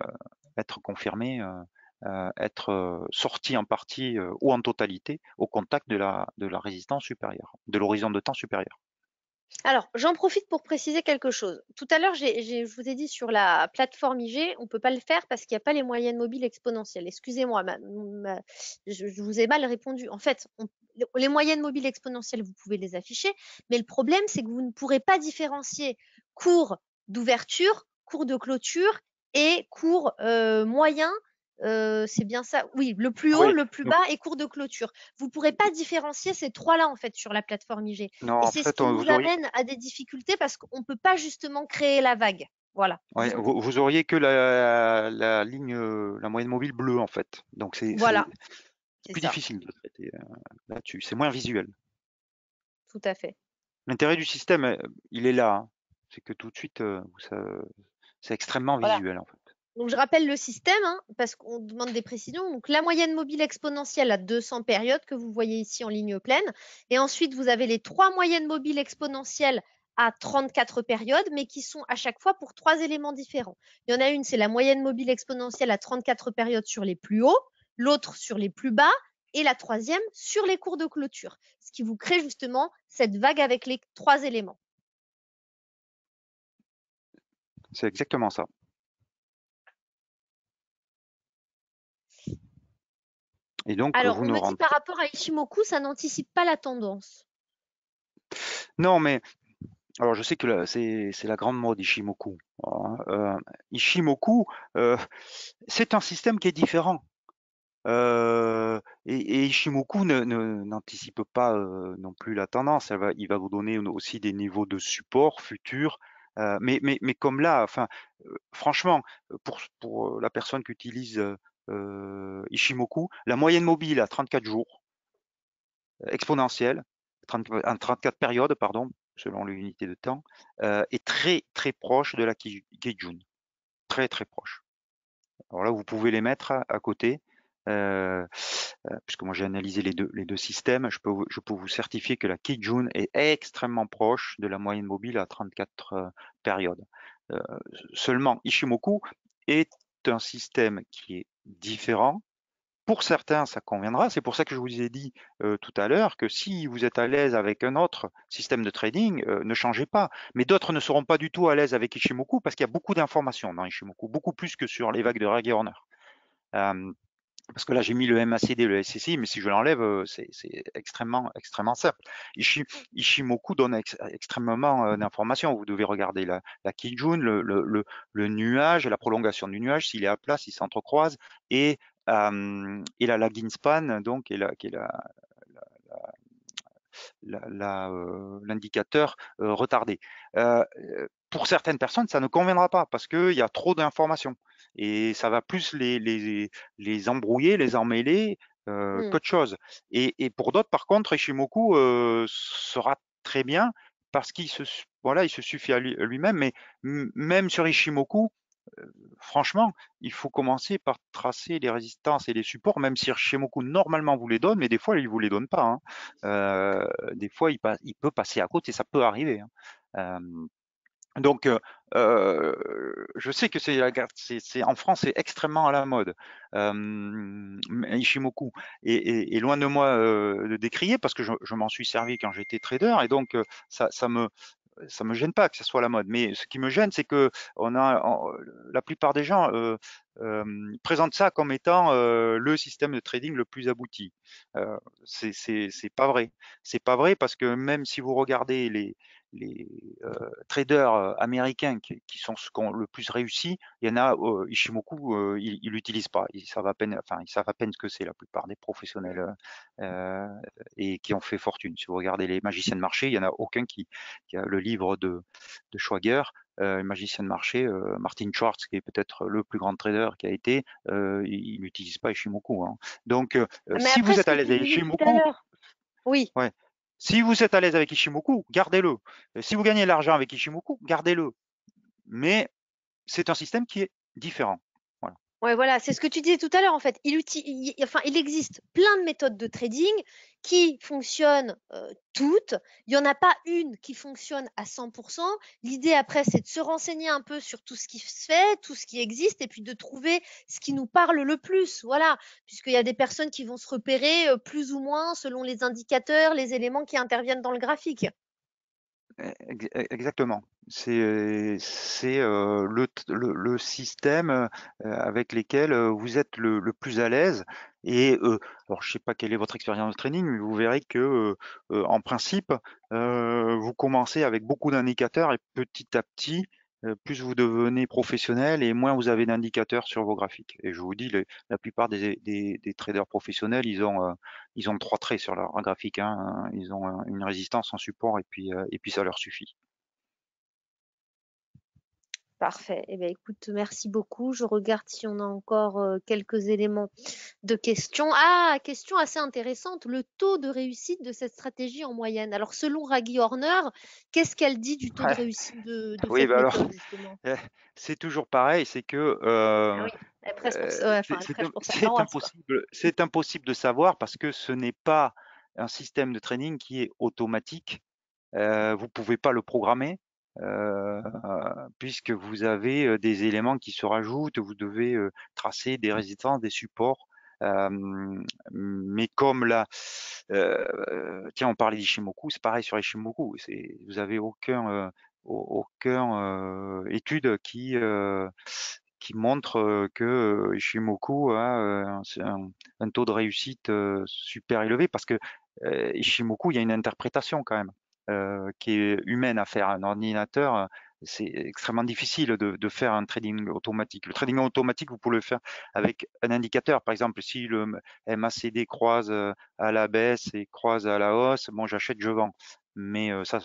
être confirmé, être sorti en partie ou en totalité au contact de la résistance supérieure, de l'horizon de temps supérieur. Alors, j'en profite pour préciser quelque chose. Tout à l'heure, je vous ai dit sur la plateforme IG, on ne peut pas le faire parce qu'il n'y a pas les moyennes mobiles exponentielles. Excusez-moi, je, vous ai mal répondu. En fait, les moyennes mobiles exponentielles, vous pouvez les afficher, mais le problème, c'est que vous ne pourrez pas différencier cours d'ouverture, cours de clôture et cours euh, moyen euh, c'est bien ça. Oui, le plus ah haut, le plus bas et cours de clôture. Vous ne pourrez pas différencier ces trois-là, en fait, sur la plateforme IG. et c'est ce qui nous amène à des difficultés parce qu'on ne peut pas justement créer la vague. Voilà. vous, auriez que la, ligne, euh, la moyenne mobile bleue, en fait. Donc, c'est plus difficile de traiter euh, là-dessus. C'est moins visuel. Tout à fait. L'intérêt du système, il est là. Hein. C'est que tout de suite, c'est extrêmement visuel, en fait. Donc je rappelle le système, hein, parce qu'on demande des précisions. Donc la moyenne mobile exponentielle à 200 périodes que vous voyez ici en ligne pleine. Et ensuite, vous avez les trois moyennes mobiles exponentielles à 34 périodes, mais qui sont à chaque fois pour trois éléments différents. Il y en a une, c'est la moyenne mobile exponentielle à 34 périodes sur les plus hauts, l'autre sur les plus bas, et la troisième sur les cours de clôture, ce qui vous crée justement cette vague avec les trois éléments. C'est exactement ça. Alors, vous par rapport à Ishimoku, ça n'anticipe pas la tendance. Non, mais alors, je sais que c'est la grande mode Ishimoku. Ishimoku, hein, euh, euh, c'est un système qui est différent. Euh, et, Ishimoku n'anticipe pas non plus la tendance. il va vous donner aussi des niveaux de support futurs. mais, comme là, franchement, pour, pour la personne qui utilise euh, Ishimoku, la moyenne mobile à 34 jours, euh, exponentielle, en 34 périodes, pardon, selon l'unité de temps, euh, est très très proche de la Keijun. Très très proche. Alors là, vous pouvez les mettre à côté. puisque moi j'ai analysé les deux, les deux systèmes, je peux, je peux vous certifier que la Kijun est extrêmement proche de la moyenne mobile à 34 périodes. seulement, Ishimoku est un système qui est différent. Pour certains, ça conviendra. C'est pour ça que je vous ai dit euh, tout à l'heure que si vous êtes à l'aise avec un autre système de trading, euh, ne changez pas. Mais d'autres ne seront pas du tout à l'aise avec Ishimoku parce qu'il y a beaucoup d'informations dans Ishimoku beaucoup plus que sur les vagues de Raggy Horner. Euh, parce que là j'ai mis le MACD, le SSI, mais si je l'enlève, euh, c'est extrêmement, extrêmement simple. Ishimoku donne extrêmement euh, d'informations. Vous devez regarder la, Kijun, le, le, nuage, la prolongation du nuage, s'il est à plat, s'il s'entrecroise, et, euh, et la lagging span, donc, qui est l'indicateur retardé. pour certaines personnes, ça ne conviendra pas parce qu'il y a trop d'informations et ça va plus les, les, les embrouiller, les emmêler euh, mmh. qu'autre chose. Et, et pour d'autres, par contre, Ishimoku euh, sera très bien parce qu'il se, voilà, il se suffit à lui-même, mais même sur Ishimoku, euh, franchement, il faut commencer par tracer les résistances et les supports, même si Ishimoku normalement vous les donne, mais des fois il vous les donne pas. Hein. Euh, des fois il, peut passer à côté, et ça peut arriver. Hein. Donc, euh, euh, je sais que c'est, c'est, en France, c'est extrêmement à la mode, euh, Ishimoku. est loin de moi euh, de décrier, parce que je, m'en suis servi quand j'étais trader, et donc euh, ça, ça me ça me gêne pas que ce soit la mode. Mais ce qui me gêne, c'est que on a, la plupart des gens présentent ça comme étant le système de trading le plus abouti. c'est, c'est, pas vrai. C'est pas vrai parce que même si vous regardez les les euh, traders euh, américains qui, sont ce le plus réussi, il y en a Ichimoku, euh, Ishimoku, ils il l'utilisent pas, ils savent à peine, enfin ils savent à peine ce que c'est la plupart des professionnels et qui ont fait fortune. Si vous regardez les magiciens de marché, il y en a aucun qui, a le livre de, de Schwager. magicien de marché, Martin Schwartz, qui est peut-être le plus grand trader qui a été, il n'utilise pas Ishimoku. Hein. Donc, ah, si vous êtes à l'aise Ishimoku, oui. Ouais. Si vous êtes à l'aise avec Ishimoku, gardez-le. Euh, si vous gagnez de l'argent avec Ishimoku, gardez-le. Mais c'est un système qui est différent. Ouais, voilà, c'est ce que tu disais tout à l'heure en fait. Il, enfin, il existe plein de méthodes de trading qui fonctionnent euh, toutes. Il n'y en a pas une qui fonctionne à 100%. L'idée après, c'est de se renseigner un peu sur tout ce qui se fait, tout ce qui existe, et puis de trouver ce qui nous parle le plus. Voilà, puisqu'il y a des personnes qui vont se repérer euh, plus ou moins selon les indicateurs, les éléments qui interviennent dans le graphique. Eh, eh, exactement. C'est euh, euh, le, système euh, avec lequel vous êtes le, plus à l'aise. Et alors je sais pas quelle est votre expérience de training, mais vous verrez que en principe, vous commencez avec beaucoup d'indicateurs et petit à petit, euh, plus vous devenez professionnel et moins vous avez d'indicateurs sur vos graphiques. Et je vous dis, la plupart des, traders professionnels, euh, ils ont, trois traits sur leur graphique. Hein, hein. Ils ont euh, une résistance, un support, et puis, et puis ça leur suffit. Parfait. Eh bien, écoute, merci beaucoup. Je regarde si on a encore euh, quelques éléments de questions. Ah, question assez intéressante, le taux de réussite de cette stratégie en moyenne. Alors, selon Raggy Horner, qu'est-ce qu'elle dit du taux de réussite de, oui, cette bah alors, eh, C'est toujours pareil, c'est que euh, ah euh, c'est impossible, impossible de savoir parce que ce n'est pas un système de training qui est automatique. vous ne pouvez pas le programmer. Euh, euh, puisque vous avez des éléments qui se rajoutent, vous devez tracer des résistances, des supports. Euh, mais comme là, tiens, on parlait d'Ishimoku, c'est pareil sur Ishimoku, vous avez aucun, aucun étude qui, qui montre que Ishimoku a un, taux de réussite super élevé parce que Ishimoku, il y a une interprétation quand même. Euh, qui est humaine à faire. Un ordinateur, c'est extrêmement difficile de, de, faire un trading automatique. Le trading automatique, vous pouvez le faire avec un indicateur. Par exemple, si le MACD croise euh, à la baisse et croise à la hausse, bon, j'achète, je vends. Mais euh, ça,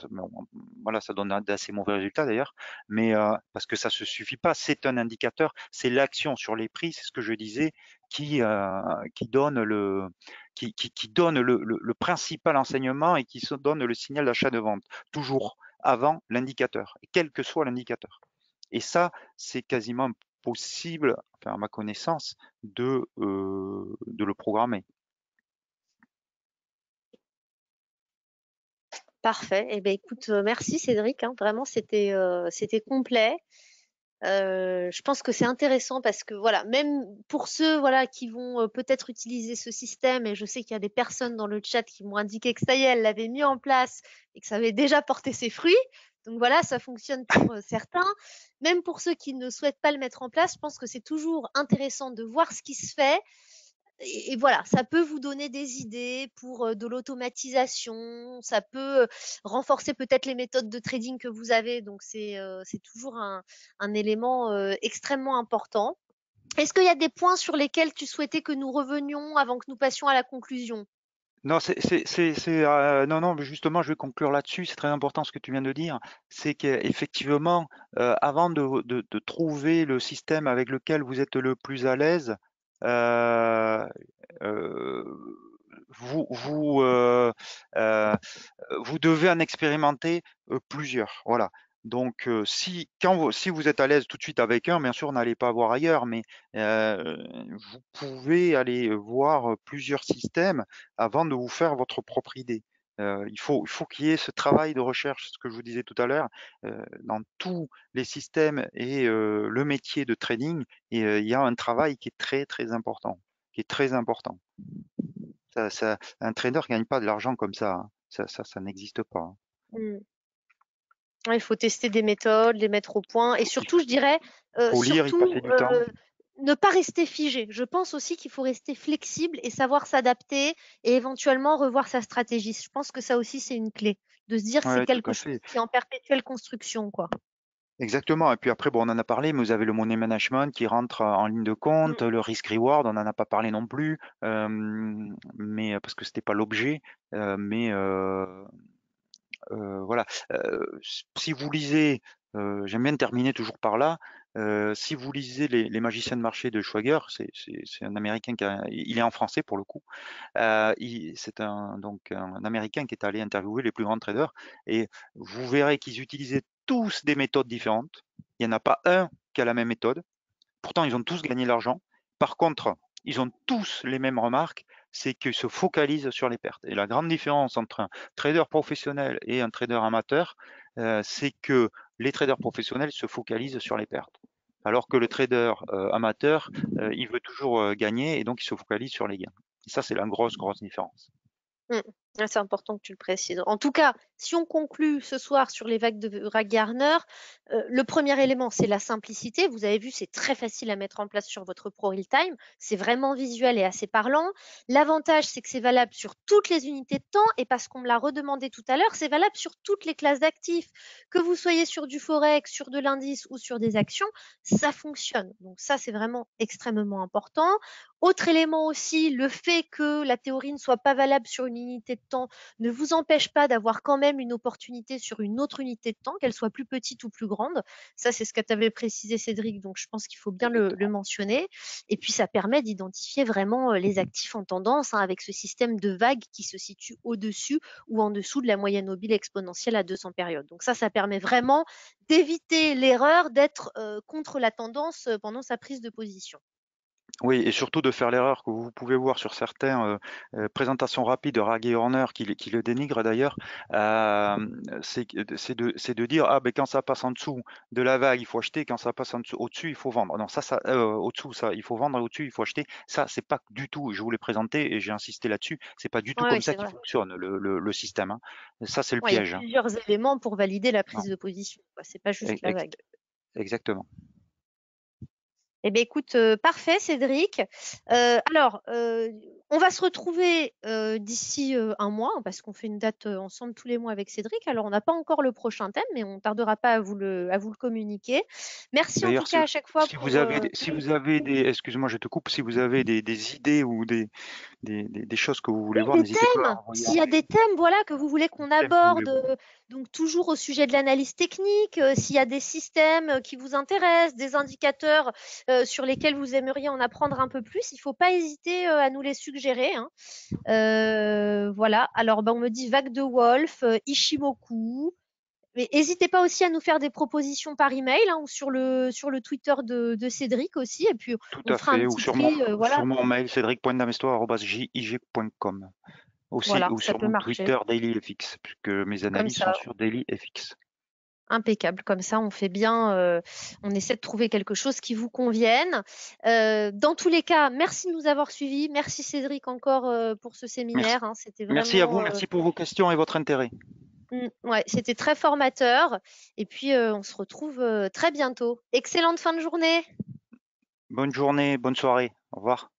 voilà, ça donne d'assez mauvais résultats d'ailleurs. Mais parce que ça se suffit pas, c'est un indicateur, c'est l'action sur les prix, c'est ce que je disais, qui qui donne le qui, donne le, principal enseignement et qui donne le signal d'achat de vente, toujours avant l'indicateur, quel que soit l'indicateur. Et ça, c'est quasiment possible, enfin, à ma connaissance, de, euh, le programmer. Parfait. Eh ben, écoute, euh, merci Cédric. Hein. Vraiment, c'était euh, complet. Euh, je pense que c'est intéressant parce que voilà, même pour ceux voilà qui vont euh, peut-être utiliser ce système, et je sais qu'il y a des personnes dans le chat qui m'ont indiqué que ça y est, elle l'avait mis en place et que ça avait déjà porté ses fruits. Donc voilà, ça fonctionne pour euh, certains. Même pour ceux qui ne souhaitent pas le mettre en place, je pense que c'est toujours intéressant de voir ce qui se fait et, voilà, ça peut vous donner des idées pour euh, de l'automatisation, ça peut euh, renforcer peut-être les méthodes de trading que vous avez. Donc c'est euh, toujours un, élément extrêmement important. Est-ce qu'il y a des points sur lesquels tu souhaitais que nous revenions avant que nous passions à la conclusion non, non, non, justement, je vais conclure là-dessus. C'est très important ce que tu viens de dire. C'est qu'effectivement, avant de, trouver le système avec lequel vous êtes le plus à l'aise, euh, euh, euh, vous, devez en expérimenter plusieurs. Voilà. Donc, si, quand vous, si vous êtes à l'aise tout de suite avec un, bien sûr, n'allez pas voir ailleurs, mais vous pouvez aller voir plusieurs systèmes avant de vous faire votre propre idée. Euh, il faut, qu'il y ait ce travail de recherche, ce que je vous disais tout à l'heure, euh, dans tous les systèmes et euh, le métier de trading, et, il y a un travail qui est très très important, qui est très important. un trader ne gagne pas de l'argent comme ça, hein. ça, n'existe pas. Hein. Mmh. Il faut tester des méthodes, les mettre au point, et surtout, je dirais, faut lire, il passer du temps ne pas rester figé. Je pense aussi qu'il faut rester flexible et savoir s'adapter et éventuellement revoir sa stratégie. Je pense que ça aussi, c'est une clé de se dire que c'est quelque chose qui est en perpétuelle construction. quoi. Exactement. Et puis après, bon, on en a parlé, mais vous avez le money management qui rentre en ligne de compte, mm. le risk reward, on n'en a pas parlé non plus, euh, mais euh, parce que c'était pas l'objet. Euh, mais voilà. si vous lisez, j'aime bien terminer toujours par là. Euh, si vous lisez les, magiciens de marché de Schwager, c'est un Américain qui il est en français pour le coup. Euh, c'est un, donc un Américain qui est allé interviewer les plus grands traders et vous verrez qu'ils utilisaient tous des méthodes différentes. Il n'y en a pas un qui a la même méthode. Pourtant, ils ont tous gagné l'argent. Par contre, ils ont tous les mêmes remarques, c'est qu'ils se focalisent sur les pertes. Et la grande différence entre un trader professionnel et un trader amateur, euh, c'est que les traders professionnels se focalisent sur les pertes. Alors que le trader euh, amateur, euh, il veut toujours euh, gagner et donc il se focalise sur les gains. Et ça, c'est la grosse, grosse différence. Mm. Ah, c'est important que tu le précises. En tout cas, si on conclut ce soir sur les vagues de Raggarner, euh, le premier élément, c'est la simplicité. Vous avez vu, c'est très facile à mettre en place sur votre Pro Real Time. C'est vraiment visuel et assez parlant. L'avantage, c'est que c'est valable sur toutes les unités de temps et parce qu'on me l'a redemandé tout à l'heure, c'est valable sur toutes les classes d'actifs. Que vous soyez sur du forex, sur de l'indice ou sur des actions, ça fonctionne. Donc ça, c'est vraiment extrêmement important. Autre élément aussi, le fait que la théorie ne soit pas valable sur une unité de temps ne vous empêche pas d'avoir quand même une opportunité sur une autre unité de temps, qu'elle soit plus petite ou plus grande. Ça, c'est ce que avais précisé Cédric, donc je pense qu'il faut bien le, mentionner. Et puis, ça permet d'identifier vraiment euh, les mmh actifs en tendance hein, avec ce système de vagues qui se situe au-dessus ou en dessous de la moyenne mobile exponentielle à 200 périodes. Donc ça, ça permet vraiment d'éviter l'erreur d'être euh, contre la tendance euh, pendant sa prise de position. Oui, et surtout de faire l'erreur que vous pouvez voir sur certaines euh, euh, présentations rapides de Raggy Horner, qui, le dénigre d'ailleurs, euh, c'est de, de, dire ah ben quand ça passe en dessous de la vague, il faut acheter, quand ça passe en au-dessus, il faut vendre. Non, ça, ça euh, au-dessous, ça, il faut vendre, au-dessus, il faut acheter. Ça, c'est pas du tout. Je vous l'ai présenté et j'ai insisté là-dessus. C'est pas du tout comme ça qu'il fonctionne le, le, le système. Hein. Ça, c'est le piège. Il y a plusieurs éléments pour valider la prise de position. C'est pas juste la vague. Exactement. Eh bien, écoute, euh, parfait, Cédric. Euh, alors, euh, on va se retrouver euh, d'ici euh, un mois, parce qu'on fait une date euh, ensemble tous les mois avec Cédric. Alors, on n'a pas encore le prochain thème, mais on ne tardera pas à vous le, communiquer. Merci en tout cas à chaque fois. Si vous avez, des, si excuse-moi, je te coupe, si vous avez des, idées ou des, choses que vous voulez voir, n'hésitez pas. S'il y a des thèmes, voilà, que vous voulez qu'on aborde, donc toujours au sujet de l'analyse technique, s'il y a des systèmes qui vous intéressent, des indicateurs sur lesquels vous aimeriez en apprendre un peu plus, il ne faut pas hésiter à nous les suggérer gérer, hein. euh, voilà. Alors, ben, on me dit Vague de Wolf, euh, Ishimoku. Mais n'hésitez pas aussi à nous faire des propositions par email hein, ou sur le, sur le Twitter de, Cédric aussi. Et puis, Tout à fait, ou sur, mon, euh, sur mon mail, cédric.damestoir.jig.com. Aussi, ou sur mon Twitter DailyFX, puisque mes analyses sont sur DailyFX impeccable. Comme ça, on fait bien, euh, on essaie de trouver quelque chose qui vous convienne. Euh, dans tous les cas, merci de nous avoir suivis. Merci Cédric encore euh, pour ce séminaire. Hein. Merci, merci à vous, merci pour vos questions et votre intérêt. Mm, ouais, c'était très formateur. Et puis, on se retrouve très bientôt. Excellente fin de journée. Bonne journée, bonne soirée. Au revoir.